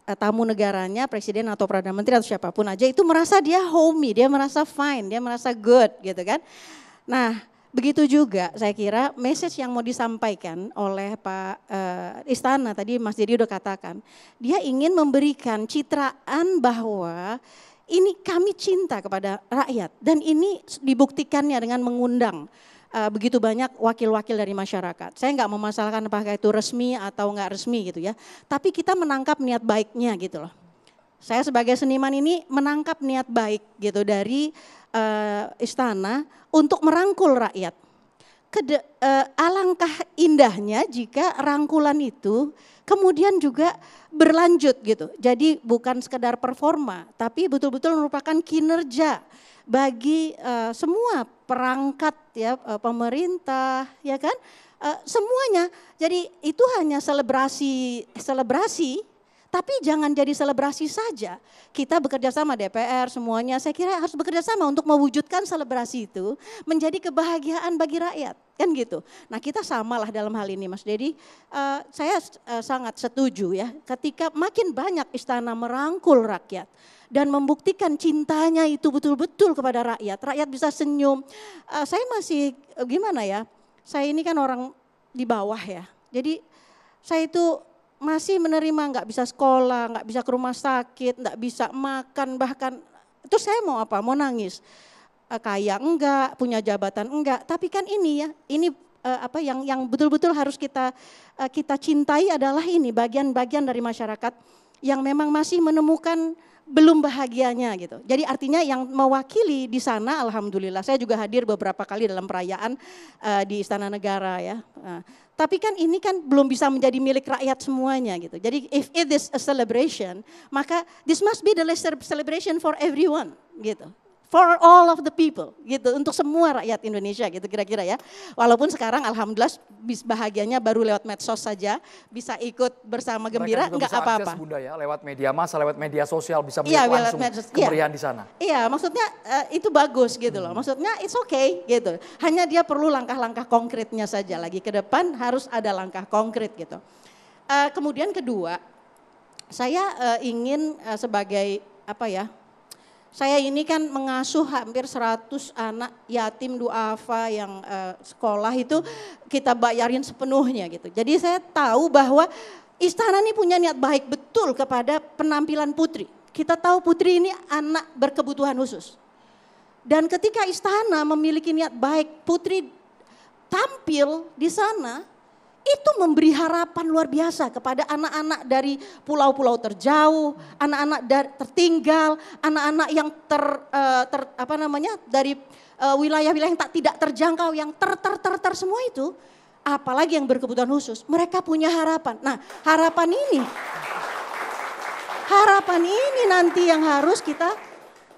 eh, tamu negaranya, presiden atau perdana menteri atau siapapun aja itu merasa dia homey, dia merasa fine, dia merasa good gitu kan. Nah, Begitu juga saya kira message yang mau disampaikan oleh Pak uh, Istana tadi Mas Jadi udah katakan, dia ingin memberikan citraan bahwa ini kami cinta kepada rakyat dan ini dibuktikannya dengan mengundang uh, begitu banyak wakil-wakil dari masyarakat. Saya nggak memasalahkan apakah itu resmi atau nggak resmi gitu ya, tapi kita menangkap niat baiknya gitu loh. Saya sebagai seniman ini menangkap niat baik gitu dari uh, istana untuk merangkul rakyat. Kede, uh, alangkah indahnya jika rangkulan itu kemudian juga berlanjut gitu. Jadi bukan sekedar performa, tapi betul-betul merupakan kinerja bagi uh, semua perangkat ya uh, pemerintah ya kan uh, semuanya jadi itu hanya selebrasi selebrasi tapi jangan jadi selebrasi saja. Kita bekerja sama DPR semuanya. Saya kira harus bekerja sama untuk mewujudkan selebrasi itu menjadi kebahagiaan bagi rakyat. Kan gitu. Nah kita samalah dalam hal ini Mas Dedi. Uh, eh, saya uh, sangat setuju ya ketika makin banyak istana merangkul rakyat dan membuktikan cintanya itu betul-betul kepada rakyat. Rakyat bisa senyum. Uh, saya masih gimana ya? Saya ini kan orang di bawah ya. Jadi saya itu masih menerima nggak bisa sekolah, nggak bisa ke rumah sakit, nggak bisa makan bahkan terus saya mau apa? Mau nangis? Eh, kaya enggak, punya jabatan enggak, tapi kan ini ya, ini eh, apa yang yang betul-betul harus kita eh, kita cintai adalah ini bagian-bagian dari masyarakat yang memang masih menemukan belum bahagianya gitu. Jadi artinya yang mewakili di sana alhamdulillah saya juga hadir beberapa kali dalam perayaan uh, di istana negara ya. Uh, tapi kan ini kan belum bisa menjadi milik rakyat semuanya gitu. Jadi if it is a celebration, maka this must be the lesser celebration for everyone gitu for all of the people gitu untuk semua rakyat Indonesia gitu kira-kira ya. Walaupun sekarang alhamdulillah bahagianya baru lewat medsos saja bisa ikut bersama gembira nggak apa-apa. Bunda ya lewat media massa, lewat media sosial bisa iya, melihat ya, langsung medsos, iya. kemeriahan ya. di sana. Iya, maksudnya uh, itu bagus gitu loh. Hmm. Maksudnya it's okay gitu. Hanya dia perlu langkah-langkah konkretnya saja lagi ke depan harus ada langkah konkret gitu. Uh, kemudian kedua, saya uh, ingin uh, sebagai apa ya saya ini kan mengasuh hampir 100 anak yatim duafa yang uh, sekolah itu kita bayarin sepenuhnya gitu. Jadi saya tahu bahwa istana ini punya niat baik betul kepada penampilan putri. Kita tahu putri ini anak berkebutuhan khusus. Dan ketika istana memiliki niat baik, putri tampil di sana itu memberi harapan luar biasa kepada anak-anak dari pulau-pulau terjauh, anak-anak tertinggal, anak-anak yang ter, eh, ter apa namanya dari eh, wilayah-wilayah yang tak tidak terjangkau, yang ter ter ter ter semua itu, apalagi yang berkebutuhan khusus, mereka punya harapan. Nah, harapan ini, harapan ini nanti yang harus kita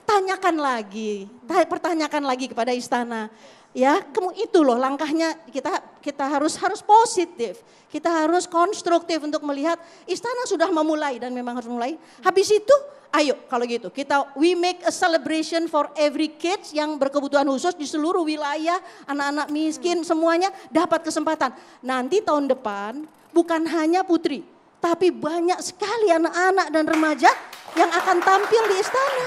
tanyakan lagi, pertanyakan lagi kepada istana ya kamu itu loh langkahnya kita kita harus harus positif kita harus konstruktif untuk melihat istana sudah memulai dan memang harus mulai habis itu ayo kalau gitu kita we make a celebration for every kids yang berkebutuhan khusus di seluruh wilayah anak-anak miskin semuanya dapat kesempatan nanti tahun depan bukan hanya putri tapi banyak sekali anak-anak dan remaja yang akan tampil di istana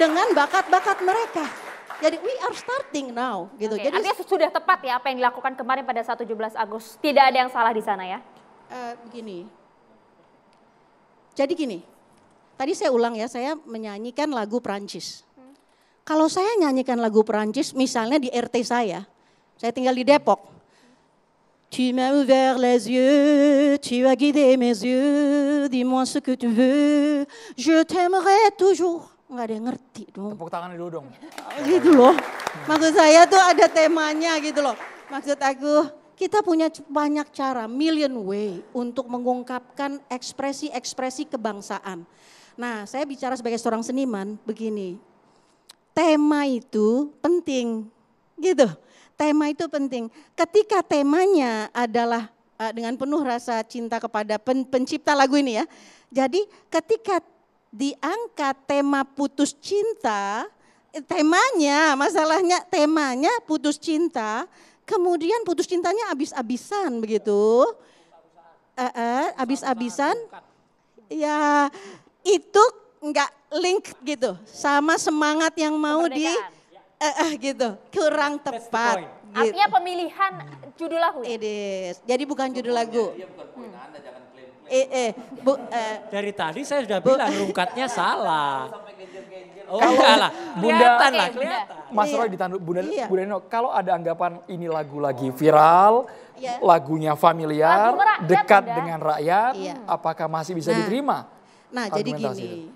dengan bakat-bakat mereka. Jadi we are starting now gitu. Okay. Jadi artinya sudah tepat ya apa yang dilakukan kemarin pada 17 Agustus. Tidak ada yang salah di sana ya. Uh, begini. Jadi gini. Tadi saya ulang ya, saya menyanyikan lagu Perancis. Hmm. Kalau saya nyanyikan lagu Perancis, misalnya di RT saya. Saya tinggal di Depok. Tu m'as ouvert les yeux, tu as guidé mes yeux, dis-moi ce que tu veux, je t'aimerai toujours nggak ada yang ngerti dong. Tepuk tangan dulu dong. (laughs) Gitu loh. Maksud saya tuh ada temanya gitu loh. Maksud aku kita punya banyak cara, million way untuk mengungkapkan ekspresi-ekspresi kebangsaan. Nah saya bicara sebagai seorang seniman begini, tema itu penting gitu. Tema itu penting. Ketika temanya adalah eh, dengan penuh rasa cinta kepada pen, pencipta lagu ini ya. Jadi ketika diangkat tema putus cinta, temanya, masalahnya temanya putus cinta, kemudian putus cintanya abis-abisan begitu. Uh, eh, uh, eh, abis-abisan. Ya, itu enggak link gitu sama semangat yang mau di uh, uh, gitu. Kurang tepat. Gitu. Artinya pemilihan judul lagu. Ya? It Jadi bukan judul lagu. hmm eh eh bu eh. Dari tadi saya sudah bilang rungkatnya salah. (laughs) Oh enggak lah, iya, kelihatan lah, kelihatan. Mas iya. Roy ditanduk Bunda, iya. Bunda Nino, kalau ada anggapan ini lagu lagi viral, iya. lagunya familiar, lagu merakyat, dekat bunda. dengan rakyat, iya. apakah masih bisa nah, diterima? Nah jadi gini, itu?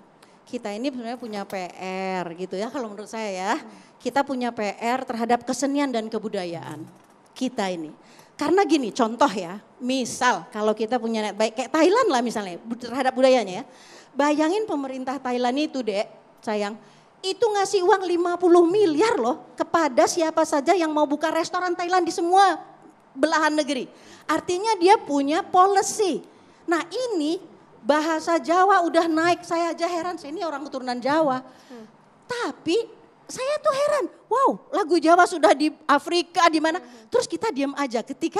kita ini sebenarnya punya PR gitu ya kalau menurut saya ya. Kita punya PR terhadap kesenian dan kebudayaan kita ini. Karena gini, contoh ya, misal kalau kita punya net baik, kayak Thailand lah misalnya, terhadap budayanya ya. Bayangin pemerintah Thailand itu dek, sayang, itu ngasih uang 50 miliar loh kepada siapa saja yang mau buka restoran Thailand di semua belahan negeri. Artinya dia punya policy. Nah ini bahasa Jawa udah naik, saya aja heran, saya ini orang keturunan Jawa. Hmm. Tapi saya tuh heran, wow lagu Jawa sudah di Afrika di mana, terus kita diam aja ketika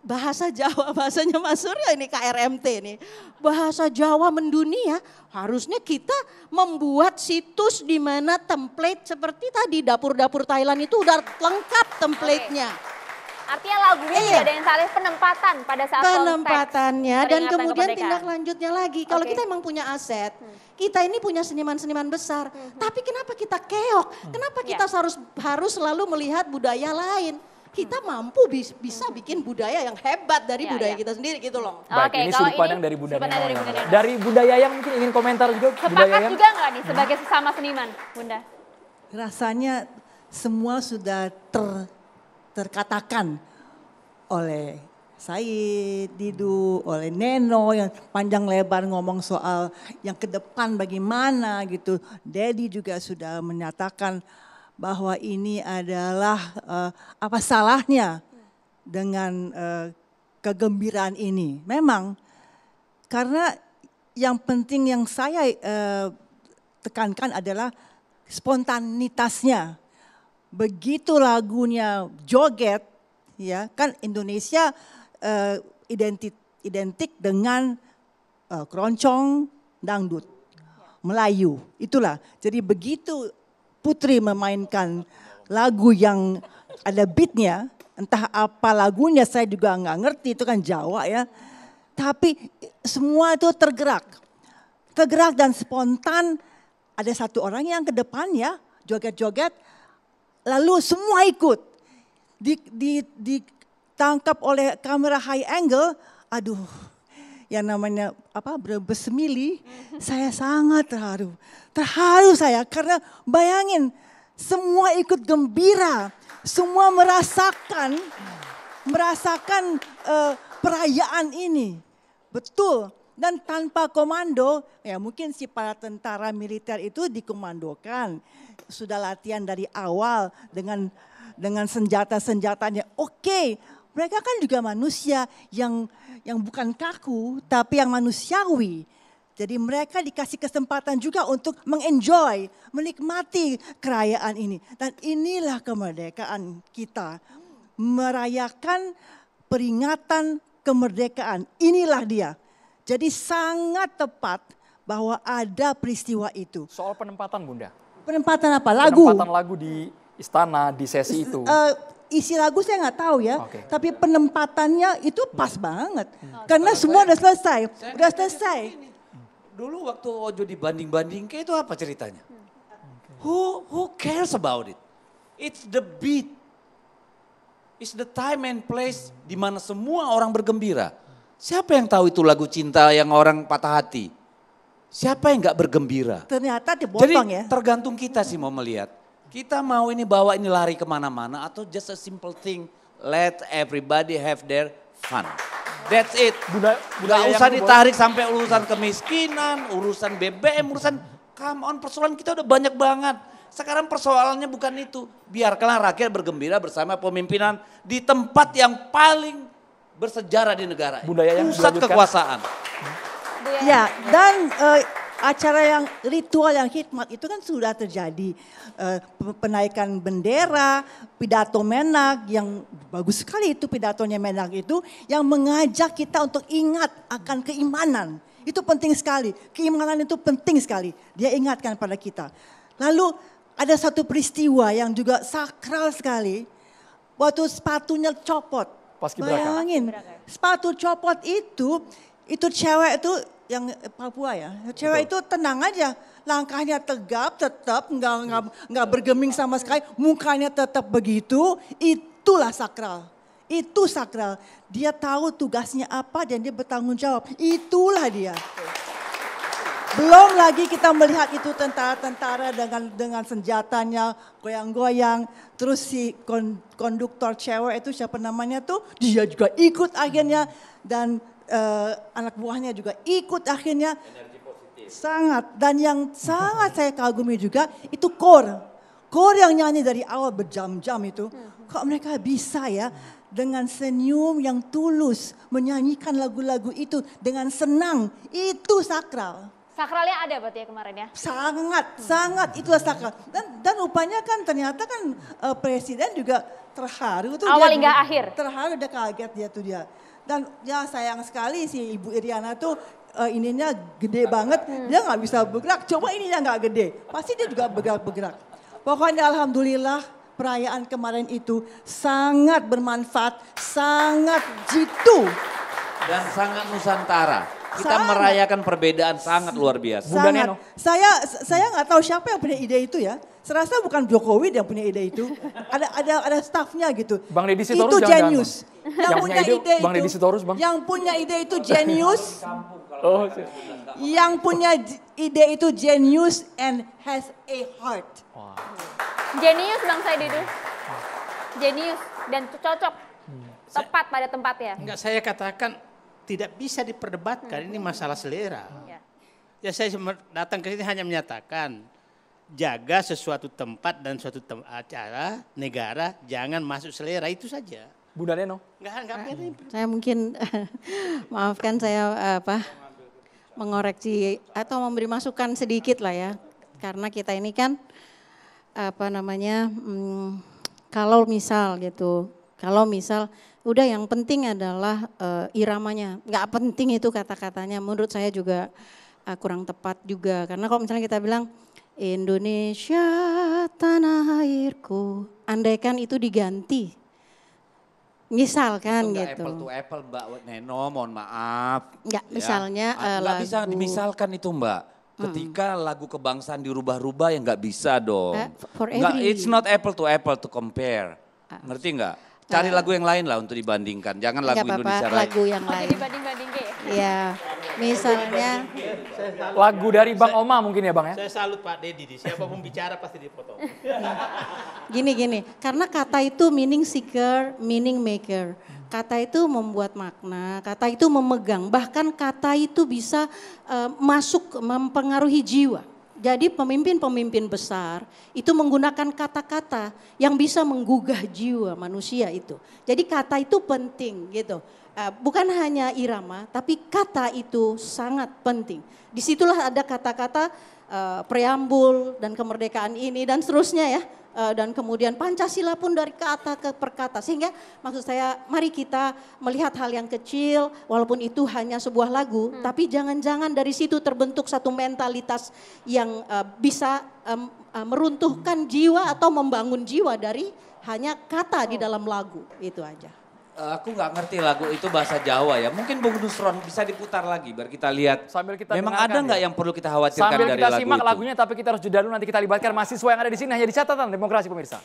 bahasa Jawa, (laughs) bahasanya Mas Surya ini KRMT ini Bahasa Jawa mendunia, harusnya kita membuat situs di mana template seperti tadi dapur-dapur Thailand itu udah lengkap template templatenya. Artinya lagunya iya. ada yang salah penempatan pada saat penempatannya dan kemudian kemerdekaan. tindak lanjutnya lagi. Kalau okay. kita emang punya aset, hmm. kita ini punya seniman-seniman besar, hmm. hmm. tapi kenapa kita keok? Hmm. Kenapa ya. kita yeah. harus harus selalu melihat budaya lain? kita hmm. mampu bis, bisa hmm. bikin budaya yang hebat dari yeah, budaya yeah. kita sendiri gitu loh. Baik, okay, ini sudut pandang dari budaya, dari budaya. Dari budaya yang mungkin ingin komentar juga Sepakat budaya yang... juga nggak nih sebagai hmm. sesama seniman, Bunda? Rasanya semua sudah ter terkatakan oleh Said, Didu, oleh Neno yang panjang lebar ngomong soal yang ke depan bagaimana gitu. Dedi juga sudah menyatakan bahwa ini adalah uh, apa salahnya dengan uh, kegembiraan ini. Memang karena yang penting yang saya uh, tekankan adalah spontanitasnya begitu lagunya joget ya kan Indonesia uh, eh, identik identik dengan uh, keroncong dangdut Melayu itulah jadi begitu Putri memainkan lagu yang ada beatnya entah apa lagunya saya juga nggak ngerti itu kan Jawa ya tapi semua itu tergerak tergerak dan spontan ada satu orang yang ke depannya joget-joget Lalu semua ikut. Di, di, ditangkap oleh kamera high angle, aduh yang namanya apa Brebes Mili, saya sangat terharu. Terharu saya karena bayangin semua ikut gembira, semua merasakan merasakan uh, perayaan ini. Betul. Dan tanpa komando, ya mungkin si para tentara militer itu dikomandokan sudah latihan dari awal dengan dengan senjata-senjatanya. Oke, okay, mereka kan juga manusia yang yang bukan kaku tapi yang manusiawi. Jadi mereka dikasih kesempatan juga untuk mengenjoy, menikmati kerayaan ini. Dan inilah kemerdekaan kita. Merayakan peringatan kemerdekaan. Inilah dia. Jadi sangat tepat bahwa ada peristiwa itu. Soal penempatan Bunda, Penempatan apa? Lagu. Penempatan lagu di istana di sesi itu. Uh, isi lagu saya nggak tahu ya, okay. tapi penempatannya itu pas hmm. banget. Hmm. hmm. Karena semua udah selesai, udah selesai. Dulu waktu Ojo dibanding-banding, kayak itu apa ceritanya? Hmm. Who who cares about it? It's the beat. It's the time and place di mana semua orang bergembira. Siapa yang tahu itu lagu cinta yang orang patah hati? Siapa yang nggak bergembira? Ternyata dipotong Jadi, ya. Jadi tergantung kita sih mau melihat. Kita mau ini bawa ini lari kemana-mana atau just a simple thing. Let everybody have their fun. That's it. Buda, gak usah ditarik boleh. sampai urusan kemiskinan, urusan BBM, urusan come on persoalan kita udah banyak banget. Sekarang persoalannya bukan itu. Biarkanlah rakyat bergembira bersama pemimpinan di tempat yang paling bersejarah di negara. Budaya yang pusat kekuasaan. Bu gitu ya. Ya, dan uh, acara yang ritual yang hikmat itu kan sudah terjadi. Uh, penaikan bendera, pidato menak yang bagus sekali itu pidatonya menak itu yang mengajak kita untuk ingat akan keimanan. Itu penting sekali. Keimanan itu penting sekali. Dia ingatkan pada kita. Lalu ada satu peristiwa yang juga sakral sekali. Waktu sepatunya copot. Bayangin, sepatu copot itu, itu cewek itu yang eh, Papua ya. Cewek Betul. itu tenang aja, langkahnya tegap, tetap nggak nggak nggak bergeming sama sekali, mukanya tetap begitu. Itulah sakral. Itu sakral. Dia tahu tugasnya apa dan dia bertanggung jawab. Itulah dia. Belum lagi kita melihat itu tentara-tentara dengan dengan senjatanya goyang-goyang. Terus si konduktor cewek itu siapa namanya tuh dia juga ikut akhirnya dan uh, anak buahnya juga ikut akhirnya sangat dan yang sangat saya kagumi juga itu kor kor yang nyanyi dari awal berjam-jam itu kok mereka bisa ya dengan senyum yang tulus menyanyikan lagu-lagu itu dengan senang itu sakral Sakralnya ada berarti ya kemarin ya? Sangat, sangat itulah sakral. Dan dan rupanya kan ternyata kan uh, presiden juga terharu tuh. Awal hingga akhir. Terharu udah kaget dia tuh dia dan ya sayang sekali si Ibu Iriana tuh uh, ininya gede banget, hmm. dia nggak bisa bergerak. Coba ininya nggak gede, pasti dia juga bergerak-bergerak. Pokoknya alhamdulillah perayaan kemarin itu sangat bermanfaat, sangat jitu dan sangat nusantara. Kita sangat. merayakan perbedaan sangat luar biasa. Bunda Neno. Saya saya nggak tahu siapa yang punya ide itu ya. Serasa bukan Jokowi yang punya ide itu. Ada ada ada stafnya gitu. Bang Deddy Sitorus itu jangan genius. Jangan. Yang, yang punya ide, ide Bang Deddy Sitorus bang. Yang punya ide itu genius. oh. Yang punya ide itu genius and has a heart. Wow. Genius Bang Saididu. Genius dan cocok. Hmm. Tepat pada tempatnya. Enggak saya katakan tidak bisa diperdebatkan. Ini masalah selera. Ya, ya saya datang ke sini hanya menyatakan jaga sesuatu tempat dan suatu tem acara negara jangan masuk selera itu saja. Bunda Neno. Enggak, enggak nah, Saya mungkin (laughs) maafkan saya apa mengoreksi atau memberi masukan sedikit lah ya. Karena kita ini kan apa namanya hmm, kalau misal gitu, kalau misal udah yang penting adalah uh, iramanya. Nggak penting itu kata-katanya, menurut saya juga uh, kurang tepat juga. Karena kalau misalnya kita bilang, Indonesia tanah airku, andaikan itu diganti. Misalkan itu gitu. Apple to apple Mbak Neno, mohon maaf. nggak ya. misalnya uh, bisa dimisalkan itu Mbak hmm. ketika hmm. lagu kebangsaan dirubah-rubah yang nggak bisa dong. Uh, for it's not apple to apple to compare. Ah. Ngerti nggak? Cari lagu yang lain lah untuk dibandingkan. Jangan lagu apa -apa, Indonesia Raya. lagu yang lain. Dibanding-bandingin ya. Iya. Misalnya lagu dari Bang Oma mungkin ya Bang ya. Saya salut Pak Deddy di siapa bicara pasti dipotong. (laughs) gini gini, karena kata itu meaning seeker, meaning maker. Kata itu membuat makna, kata itu memegang, bahkan kata itu bisa uh, masuk mempengaruhi jiwa. Jadi pemimpin-pemimpin besar itu menggunakan kata-kata yang bisa menggugah jiwa manusia itu. Jadi kata itu penting gitu. Eh, bukan hanya irama, tapi kata itu sangat penting. Disitulah ada kata-kata uh, preambul dan kemerdekaan ini dan seterusnya ya. Uh, dan kemudian Pancasila pun dari kata ke perkata. Sehingga maksud saya mari kita melihat hal yang kecil walaupun itu hanya sebuah lagu. Hmm. Tapi jangan-jangan dari situ terbentuk satu mentalitas yang uh, bisa um, uh, meruntuhkan jiwa atau membangun jiwa dari hanya kata oh. di dalam lagu. Itu aja. Eh, aku nggak ngerti lagu itu bahasa Jawa ya. Mungkin Bung Nusron bisa diputar lagi biar kita lihat. Sambil kita Memang ada nggak ya. yang perlu kita khawatirkan Sambil dari lagu itu? Sambil kita simak lagunya tapi kita harus jeda dulu nanti kita libatkan mahasiswa yang ada di sini hanya di catatan demokrasi pemirsa.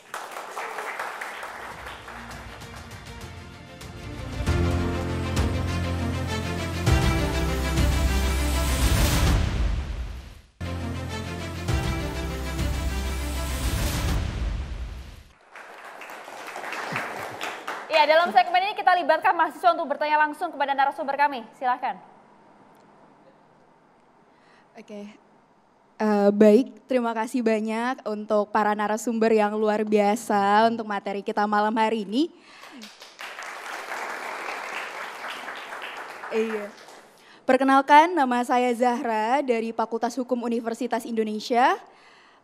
libatkan mahasiswa untuk bertanya langsung kepada narasumber kami. Silahkan. Oke, okay. Uh, eh, baik, terima kasih banyak untuk para narasumber yang luar biasa untuk materi kita malam hari ini. Iya. Perkenalkan, nama saya Zahra dari Fakultas Hukum Universitas Indonesia.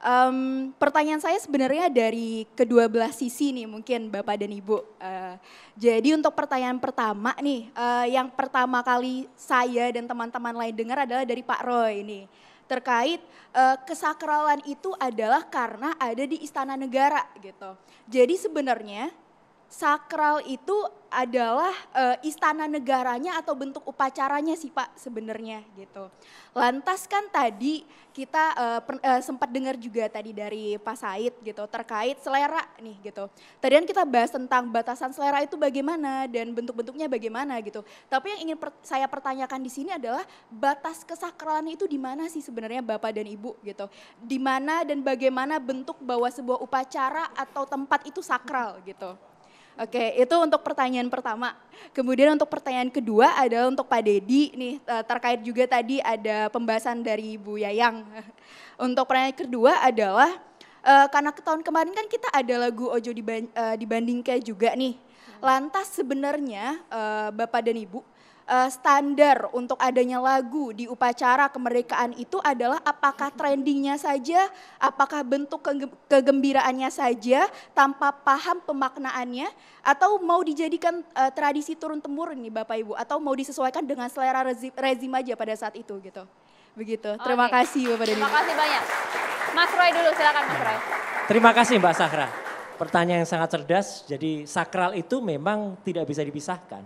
Um, pertanyaan saya sebenarnya dari kedua belah sisi nih mungkin Bapak dan Ibu. Uh, jadi untuk pertanyaan pertama nih, uh, yang pertama kali saya dan teman-teman lain dengar adalah dari Pak Roy ini terkait uh, kesakralan itu adalah karena ada di istana negara gitu. Jadi sebenarnya sakral itu adalah e, istana negaranya atau bentuk upacaranya sih Pak sebenarnya gitu. Lantas kan tadi kita e, eh, per, e, eh, sempat dengar juga tadi dari Pak Said gitu terkait selera nih gitu. Tadi kan kita bahas tentang batasan selera itu bagaimana dan bentuk-bentuknya bagaimana gitu. Tapi yang ingin per, saya pertanyakan di sini adalah batas kesakralan itu di mana sih sebenarnya Bapak dan Ibu gitu. Di mana dan bagaimana bentuk bahwa sebuah upacara atau tempat itu sakral gitu. Oke, itu untuk pertanyaan pertama. Kemudian untuk pertanyaan kedua adalah untuk Pak Dedi nih eh, terkait juga tadi ada pembahasan dari Bu Yayang. (laughs) Untuk pertanyaan kedua adalah eh, karena tahun kemarin kan kita ada lagu Ojo dibanding kayak eh, dibandingkan juga nih. Lantas sebenarnya Bapak dan Ibu uh, standar untuk adanya lagu di upacara kemerdekaan itu adalah apakah mhm. trendingnya saja, apakah bentuk kegembiraannya saja tanpa paham pemaknaannya, atau mau dijadikan uh, tradisi turun temurun nih Bapak Ibu, atau mau disesuaikan dengan selera rezim, rezim aja pada saat itu gitu. Begitu. Terima kasih Bapak dan Terima kasih banyak. Mas Roy dulu, silakan Mas Roy. Terima kasih Mbak Sahra. Pertanyaan yang sangat cerdas. Jadi sakral itu memang tidak bisa dipisahkan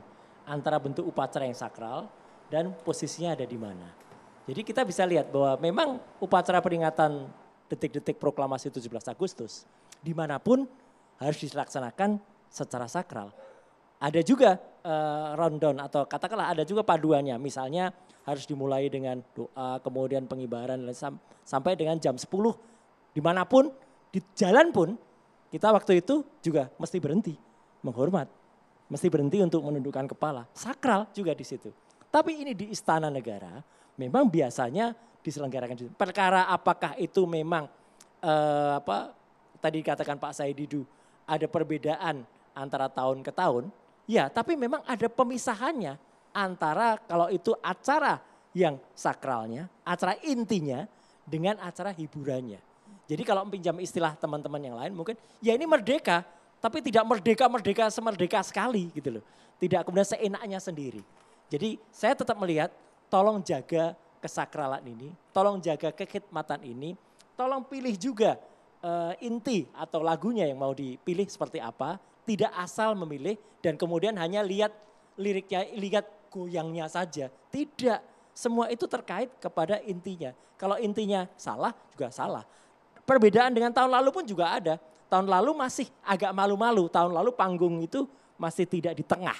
antara bentuk upacara yang sakral dan posisinya ada di mana. Jadi kita bisa lihat bahwa memang upacara peringatan detik-detik proklamasi 17 Agustus dimanapun harus dilaksanakan secara sakral. Ada juga uh, rundown atau katakanlah ada juga paduannya. Misalnya harus dimulai dengan doa, kemudian pengibaran sam sampai dengan jam 10 dimanapun di jalan pun kita waktu itu juga mesti berhenti menghormat mesti berhenti untuk menundukkan kepala. Sakral juga di situ. Tapi ini di istana negara memang biasanya diselenggarakan di Perkara apakah itu memang eh, apa tadi dikatakan Pak Saididu ada perbedaan antara tahun ke tahun? Ya, tapi memang ada pemisahannya antara kalau itu acara yang sakralnya, acara intinya dengan acara hiburannya. Jadi kalau pinjam istilah teman-teman yang lain mungkin ya ini merdeka tapi tidak merdeka-merdeka semerdeka sekali gitu loh. Tidak kemudian seenaknya sendiri. Jadi saya tetap melihat tolong jaga kesakralan ini, tolong jaga kekhidmatan ini, tolong pilih juga uh, inti atau lagunya yang mau dipilih seperti apa, tidak asal memilih dan kemudian hanya lihat liriknya, lihat goyangnya saja. Tidak, semua itu terkait kepada intinya. Kalau intinya salah juga salah. Perbedaan dengan tahun lalu pun juga ada Tahun lalu masih agak malu-malu. Tahun lalu panggung itu masih tidak di tengah.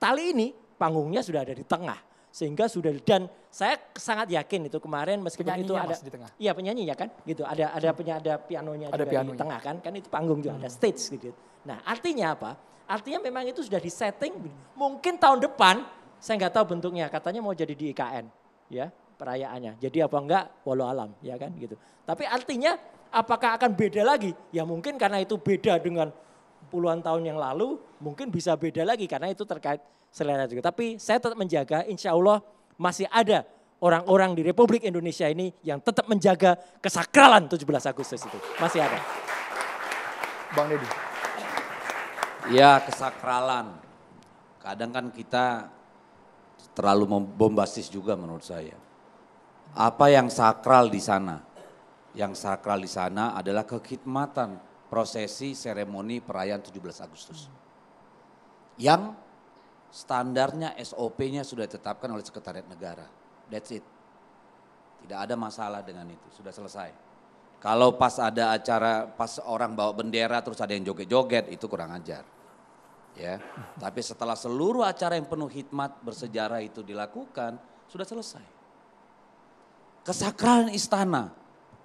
Tali ini panggungnya sudah ada di tengah. Sehingga sudah dan saya sangat yakin itu kemarin meskipun itu ada di tengah. Iya penyanyinya kan gitu. Ada ada punya ada pianonya ada juga pianonya. di tengah kan. Kan itu panggung juga hmm. ada stage gitu. Nah, artinya apa? Artinya memang itu sudah di setting. mungkin tahun depan saya nggak tahu bentuknya. Katanya mau jadi di IKN ya perayaannya. Jadi apa enggak, walau alam, ya kan gitu. Tapi artinya Apakah akan beda lagi? Ya mungkin karena itu beda dengan puluhan tahun yang lalu, mungkin bisa beda lagi karena itu terkait selera juga. Tapi saya tetap menjaga, insya Allah masih ada orang-orang di Republik Indonesia ini yang tetap menjaga kesakralan 17 Agustus itu. Masih ada. Bang Deddy. Ya kesakralan. Kadang kan kita terlalu bombastis juga menurut saya. Apa yang sakral di sana? yang sakral di sana adalah kekhidmatan prosesi seremoni perayaan 17 Agustus. Hmm. Yang standarnya SOP-nya sudah ditetapkan oleh Sekretariat Negara. That's it. Tidak ada masalah dengan itu, sudah selesai. Kalau pas ada acara, pas orang bawa bendera terus ada yang joget-joget, itu kurang ajar. Ya. Hmm. Tapi setelah seluruh acara yang penuh hikmat bersejarah itu dilakukan, sudah selesai. Kesakralan istana,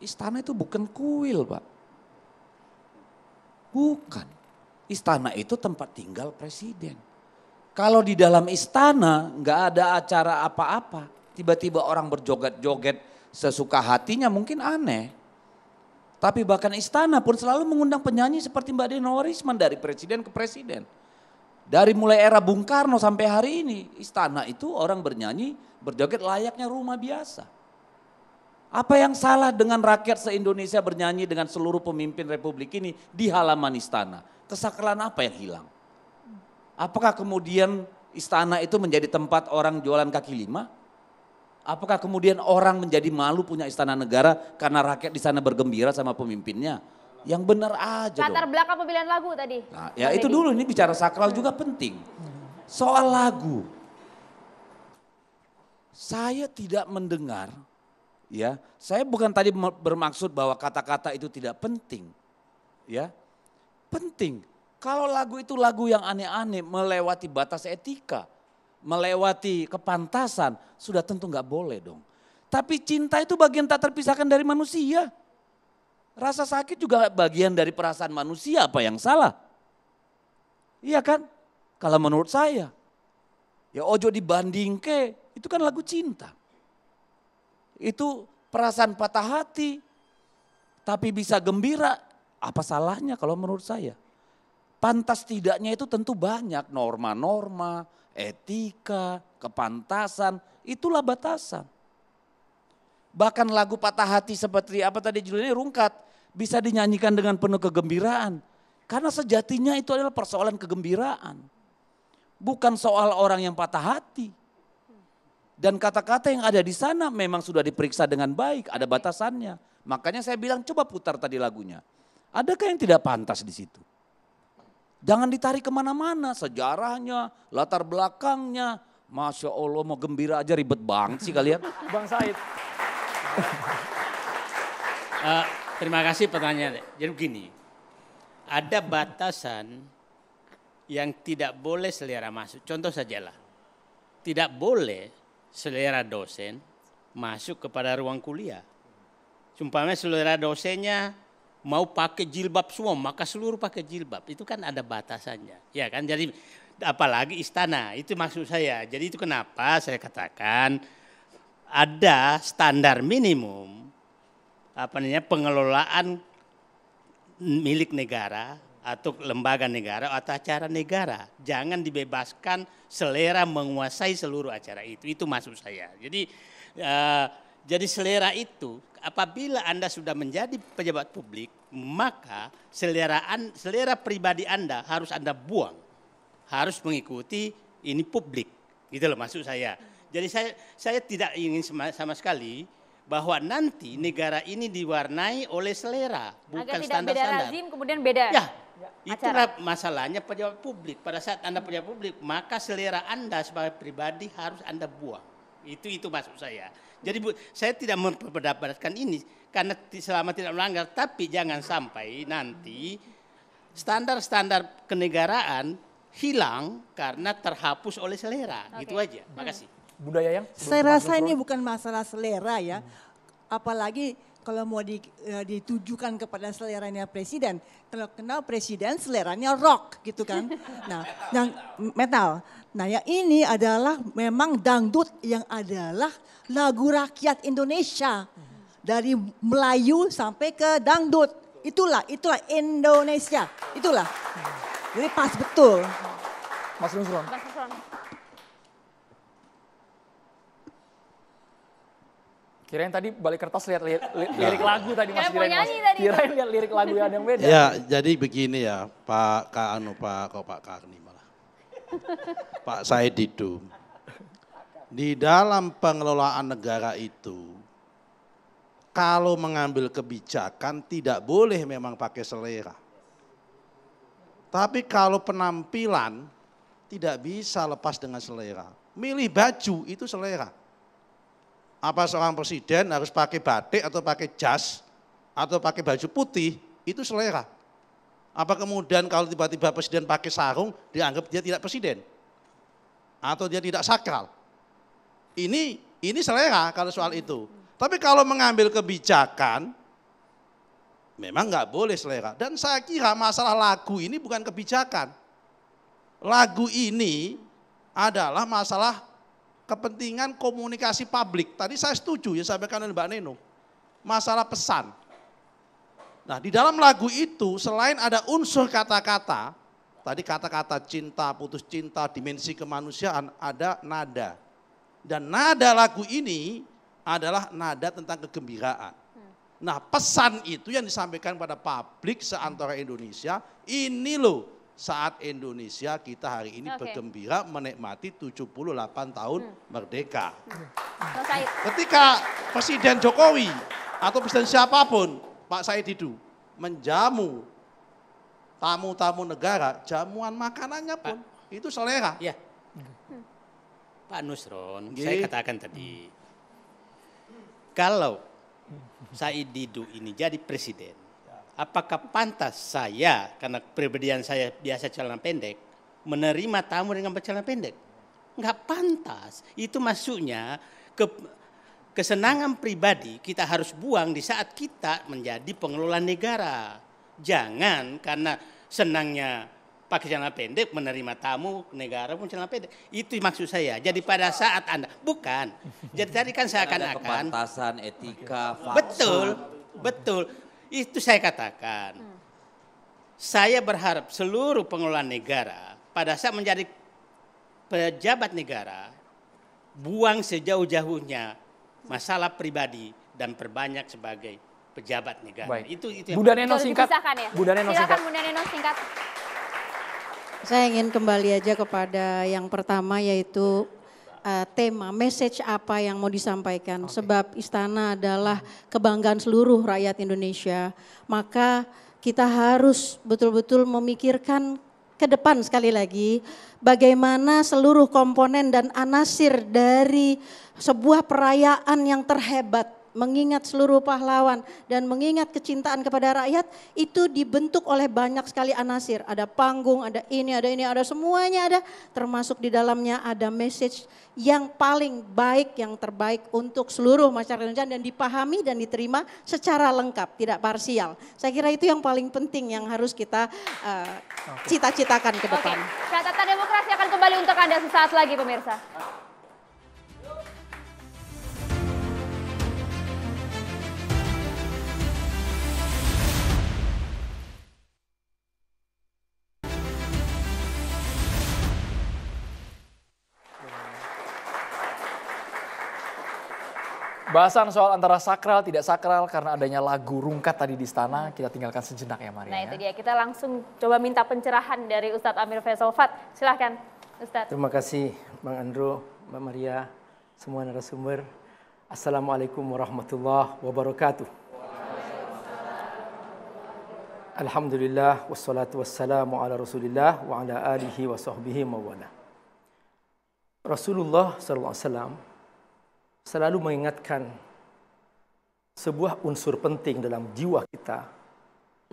Istana itu bukan kuil Pak. Bukan. Istana itu tempat tinggal presiden. Kalau di dalam istana nggak ada acara apa-apa, tiba-tiba orang berjoget-joget sesuka hatinya mungkin aneh. Tapi bahkan istana pun selalu mengundang penyanyi seperti Mbak Dino Warisman dari presiden ke presiden. Dari mulai era Bung Karno sampai hari ini, istana itu orang bernyanyi, berjoget layaknya rumah biasa. Apa yang salah dengan rakyat se-Indonesia bernyanyi dengan seluruh pemimpin republik ini di halaman istana? kesakralan apa yang hilang? Apakah kemudian istana itu menjadi tempat orang jualan kaki lima? Apakah kemudian orang menjadi malu punya istana negara karena rakyat di sana bergembira sama pemimpinnya? Yang benar aja Latar dong. belakang pemilihan lagu tadi. Nah, ya itu dulu, ini bicara sakral juga penting. Soal lagu, saya tidak mendengar Ya, saya bukan tadi bermaksud bahwa kata-kata itu tidak penting. Ya. Penting. Kalau lagu itu lagu yang aneh-aneh, melewati batas etika, melewati kepantasan, sudah tentu nggak boleh dong. Tapi cinta itu bagian tak terpisahkan dari manusia. Rasa sakit juga bagian dari perasaan manusia, apa yang salah? Iya kan? Kalau menurut saya. Ya ojo dibanding ke, itu kan lagu cinta itu perasaan patah hati, tapi bisa gembira. Apa salahnya kalau menurut saya? Pantas tidaknya itu tentu banyak norma-norma, etika, kepantasan, itulah batasan. Bahkan lagu patah hati seperti apa tadi judulnya rungkat, bisa dinyanyikan dengan penuh kegembiraan. Karena sejatinya itu adalah persoalan kegembiraan. Bukan soal orang yang patah hati. Dan kata-kata yang ada di sana memang sudah diperiksa dengan baik, ada batasannya. Makanya saya bilang coba putar tadi lagunya. Adakah yang tidak pantas di situ? Jangan ditarik kemana-mana, sejarahnya, latar belakangnya. Masya Allah mau gembira aja ribet banget sih kalian. (laughs) Bang Said. uh, (laughs) terima kasih pertanyaan. Jadi begini, ada batasan yang tidak boleh selera masuk. Contoh sajalah, tidak boleh selera dosen masuk kepada ruang kuliah. Sumpahnya selera dosennya mau pakai jilbab semua, maka seluruh pakai jilbab. Itu kan ada batasannya. Ya kan jadi apalagi istana, itu maksud saya. Jadi itu kenapa saya katakan ada standar minimum apa namanya pengelolaan milik negara atau lembaga negara atau acara negara. Jangan dibebaskan selera menguasai seluruh acara itu. Itu maksud saya. Jadi uh, jadi selera itu apabila Anda sudah menjadi pejabat publik, maka selera selera pribadi Anda harus Anda buang. Harus mengikuti ini publik. Gitu loh maksud saya. Jadi saya saya tidak ingin sama, sama sekali bahwa nanti negara ini diwarnai oleh selera, bukan standar-standar. Agar tidak standar, beda rezim kemudian beda. Ya, ya. Itulah masalahnya pejabat publik. Pada saat Anda pejabat publik, maka selera Anda sebagai pribadi harus Anda buang. Itu itu maksud saya. Jadi Bu, saya tidak memperdebatkan ini karena selama tidak melanggar, tapi jangan sampai nanti standar-standar kenegaraan hilang karena terhapus oleh selera. Okay. Gitu aja. Makasih. Hmm. Budaya yang Saya rasa ini bukan masalah selera ya. Apalagi kalau mau di, uh, ditujukan kepada seleranya presiden. Kalau kenal presiden seleranya rock gitu kan. (laughs) Nah, yang metal. Nah, yang ini adalah memang dangdut yang adalah lagu rakyat Indonesia. Dari Melayu sampai ke dangdut. Itulah, itulah Indonesia. Itulah. Jadi pas betul. Mas Nusron. Mas Nusron. Kirain tadi balik kertas lihat li, li, iya. lirik lagu tadi Mas kirain. Mas. Kirain lihat lirik lagu yang yang beda. Ya, jadi begini ya, Pak Kak Anu, Pak kok Pak Karni malah. Pak Said itu. Di dalam pengelolaan negara itu kalau mengambil kebijakan tidak boleh memang pakai selera. Tapi kalau penampilan tidak bisa lepas dengan selera. Milih baju itu selera apa seorang presiden harus pakai batik atau pakai jas atau pakai baju putih itu selera. Apa kemudian kalau tiba-tiba presiden pakai sarung dianggap dia tidak presiden atau dia tidak sakral? Ini ini selera kalau soal itu. Tapi kalau mengambil kebijakan memang nggak boleh selera. Dan saya kira masalah lagu ini bukan kebijakan. Lagu ini adalah masalah kepentingan komunikasi publik. Tadi saya setuju ya sampaikan oleh Mbak Neno. Masalah pesan. Nah di dalam lagu itu selain ada unsur kata-kata, tadi kata-kata cinta, putus cinta, dimensi kemanusiaan, ada nada. Dan nada lagu ini adalah nada tentang kegembiraan. Nah pesan itu yang disampaikan pada publik seantara Indonesia, ini loh saat Indonesia kita hari ini okay. bergembira menikmati 78 tahun hmm. merdeka. Ketika Presiden Jokowi atau Presiden siapapun, Pak Said Didu, menjamu tamu-tamu negara, jamuan makanannya pun Pak. itu selera. Ya. Hmm. Pak Nusron, Gih. saya katakan tadi, kalau Said Didu ini jadi presiden, apakah pantas saya karena pribadian saya biasa celana pendek menerima tamu dengan celana pendek? Enggak pantas. Itu maksudnya ke kesenangan pribadi kita harus buang di saat kita menjadi pengelola negara. Jangan karena senangnya pakai celana pendek menerima tamu negara pun celana pendek. Itu maksud saya. Jadi pada saat Anda bukan. Jadi tadi kan saya akan akan etika, faksa. Betul. Betul. Itu saya katakan. Hmm. Saya berharap seluruh pengelolaan negara pada saat menjadi pejabat negara buang sejauh-jauhnya masalah pribadi dan perbanyak sebagai pejabat negara. Baik. Itu itu. Yang Bu Daneno singkat. Ya? Bu Silakan singkat. Bu Neno singkat. Saya ingin kembali aja kepada yang pertama yaitu Eh, tema, message apa yang mau disampaikan. Okay. Sebab istana adalah kebanggaan seluruh rakyat Indonesia. Maka kita harus betul-betul memikirkan ke depan sekali lagi bagaimana seluruh komponen dan anasir dari sebuah perayaan yang terhebat mengingat seluruh pahlawan, dan mengingat kecintaan kepada rakyat, itu dibentuk oleh banyak sekali anasir. Ada panggung, ada ini, ada ini, ada semuanya ada, termasuk di dalamnya ada message yang paling baik, yang terbaik untuk seluruh masyarakat Indonesia dan dipahami dan diterima secara lengkap, tidak parsial. Saya kira itu yang paling penting yang harus kita uh, cita-citakan ke depan. Oke. Catatan demokrasi akan kembali untuk Anda sesaat lagi pemirsa. Bahasan soal antara sakral tidak sakral karena adanya lagu rungkat tadi di istana kita tinggalkan sejenak ya Maria. Nah itu ya. dia kita langsung coba minta pencerahan dari Ustadz Amir Faisal Fat, Silahkan Ustadz. Terima kasih Bang Andro, Mbak Maria, semua narasumber. Assalamualaikum warahmatullahi wabarakatuh. Alhamdulillah wassalatu wassalamu ala Rasulillah wa ala alihi wa sahbihi mawala. Rasulullah sallallahu alaihi wasallam selalu mengingatkan sebuah unsur penting dalam jiwa kita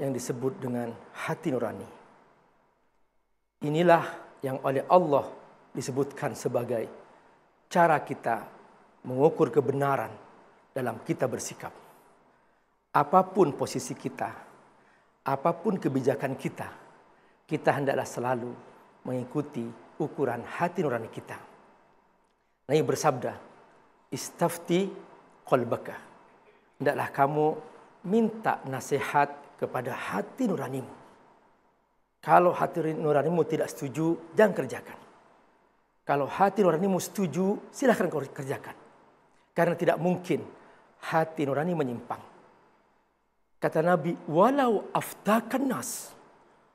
yang disebut dengan hati nurani. Inilah yang oleh Allah disebutkan sebagai cara kita mengukur kebenaran dalam kita bersikap. Apapun posisi kita, apapun kebijakan kita, kita hendaklah selalu mengikuti ukuran hati nurani kita. Nabi bersabda, istafti qalbaka. Hendaklah kamu minta nasihat kepada hati nuranimu. Kalau hati nuranimu tidak setuju, jangan kerjakan. Kalau hati nuranimu setuju, silakan kau kerjakan. Karena tidak mungkin hati nurani menyimpang. Kata Nabi, walau aftakan nas,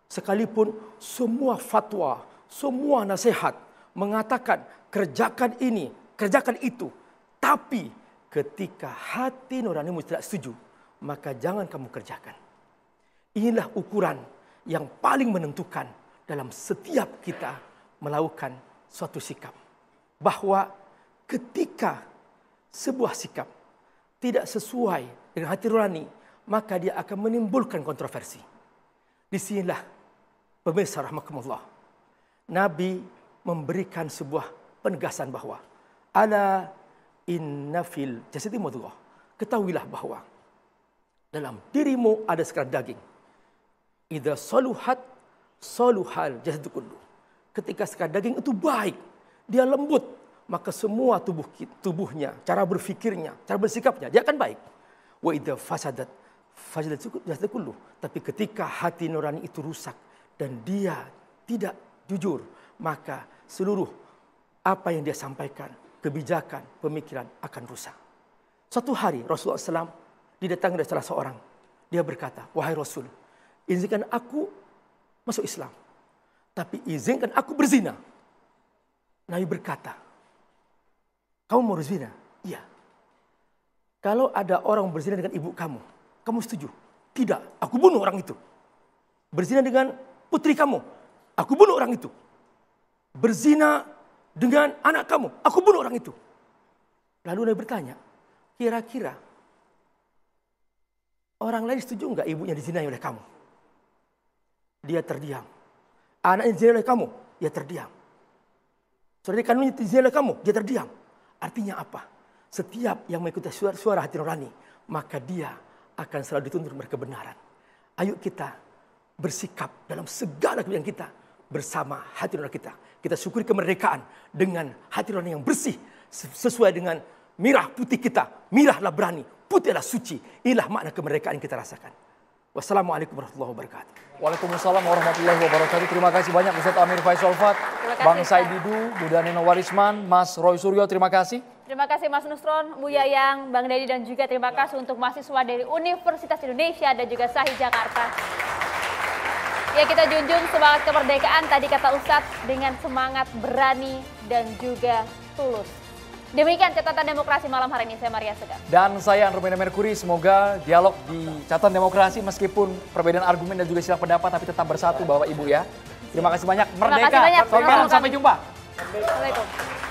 sekalipun semua fatwa, semua nasihat mengatakan kerjakan ini, kerjakan itu, Tapi ketika hati nuranimu tidak setuju, maka jangan kamu kerjakan. Inilah ukuran yang paling menentukan dalam setiap kita melakukan suatu sikap. Bahwa ketika sebuah sikap tidak sesuai dengan hati nurani, maka dia akan menimbulkan kontroversi. Disinilah pemirsa rahmatullah. Nabi memberikan sebuah penegasan bahwa ala Inna fil jasadi mudghah. Ketahuilah bahwa dalam dirimu ada sekerat daging. Idza saluhat saluhal jasadu kullu. Ketika sekerat daging itu baik, dia lembut, maka semua tubuh tubuhnya, cara berfikirnya, cara bersikapnya dia akan baik. Wa idza fasadat fasadat jasadu kullu. Tapi ketika hati nurani itu rusak dan dia tidak jujur, maka seluruh apa yang dia sampaikan, kebijakan, pemikiran akan rusak. Suatu hari Rasulullah SAW didatangi oleh salah seorang. Dia berkata, wahai Rasul, izinkan aku masuk Islam. Tapi izinkan aku berzina. Nabi berkata, kamu mau berzina? Iya. Kalau ada orang berzina dengan ibu kamu, kamu setuju? Tidak, aku bunuh orang itu. Berzina dengan putri kamu, aku bunuh orang itu. Berzina dengan anak kamu. Aku bunuh orang itu. Lalu Nabi bertanya, kira-kira orang lain setuju nggak ibunya dizinai oleh kamu? Dia terdiam. Anaknya dizinai oleh kamu? Dia terdiam. Saudara kandungnya dizinai oleh kamu? Dia terdiam. Artinya apa? Setiap yang mengikuti suara, suara hati nurani, maka dia akan selalu dituntut berkebenaran. Ayo kita bersikap dalam segala kebijakan kita bersama hati nurani kita. Kita syukuri kemerdekaan dengan hati nurani yang bersih sesuai dengan mirah putih kita. Mirahlah berani, putihlah suci. Inilah makna kemerdekaan yang kita rasakan. Wassalamualaikum warahmatullahi wabarakatuh. Waalaikumsalam warahmatullahi wabarakatuh. Terima kasih banyak Ustaz Amir Faisal Fat, Bang Saididu, Buda Nino Warisman, Mas Roy Suryo. Terima kasih. Terima kasih Mas Nusron, Bu Yayang, Bang Dedi dan juga terima kasih untuk mahasiswa dari Universitas Indonesia dan juga Sahih Jakarta. Ya kita junjung semangat kemerdekaan tadi kata Ustadz dengan semangat berani dan juga tulus. Demikian catatan demokrasi malam hari ini. Saya Maria Segar Dan saya Andromeda Merkuri Semoga dialog di catatan demokrasi meskipun perbedaan argumen dan juga silang pendapat tapi tetap bersatu Bapak Ibu ya. Terima kasih banyak. Merdeka. Terima kasih banyak. Sampai, sampai jumpa. Assalamualaikum.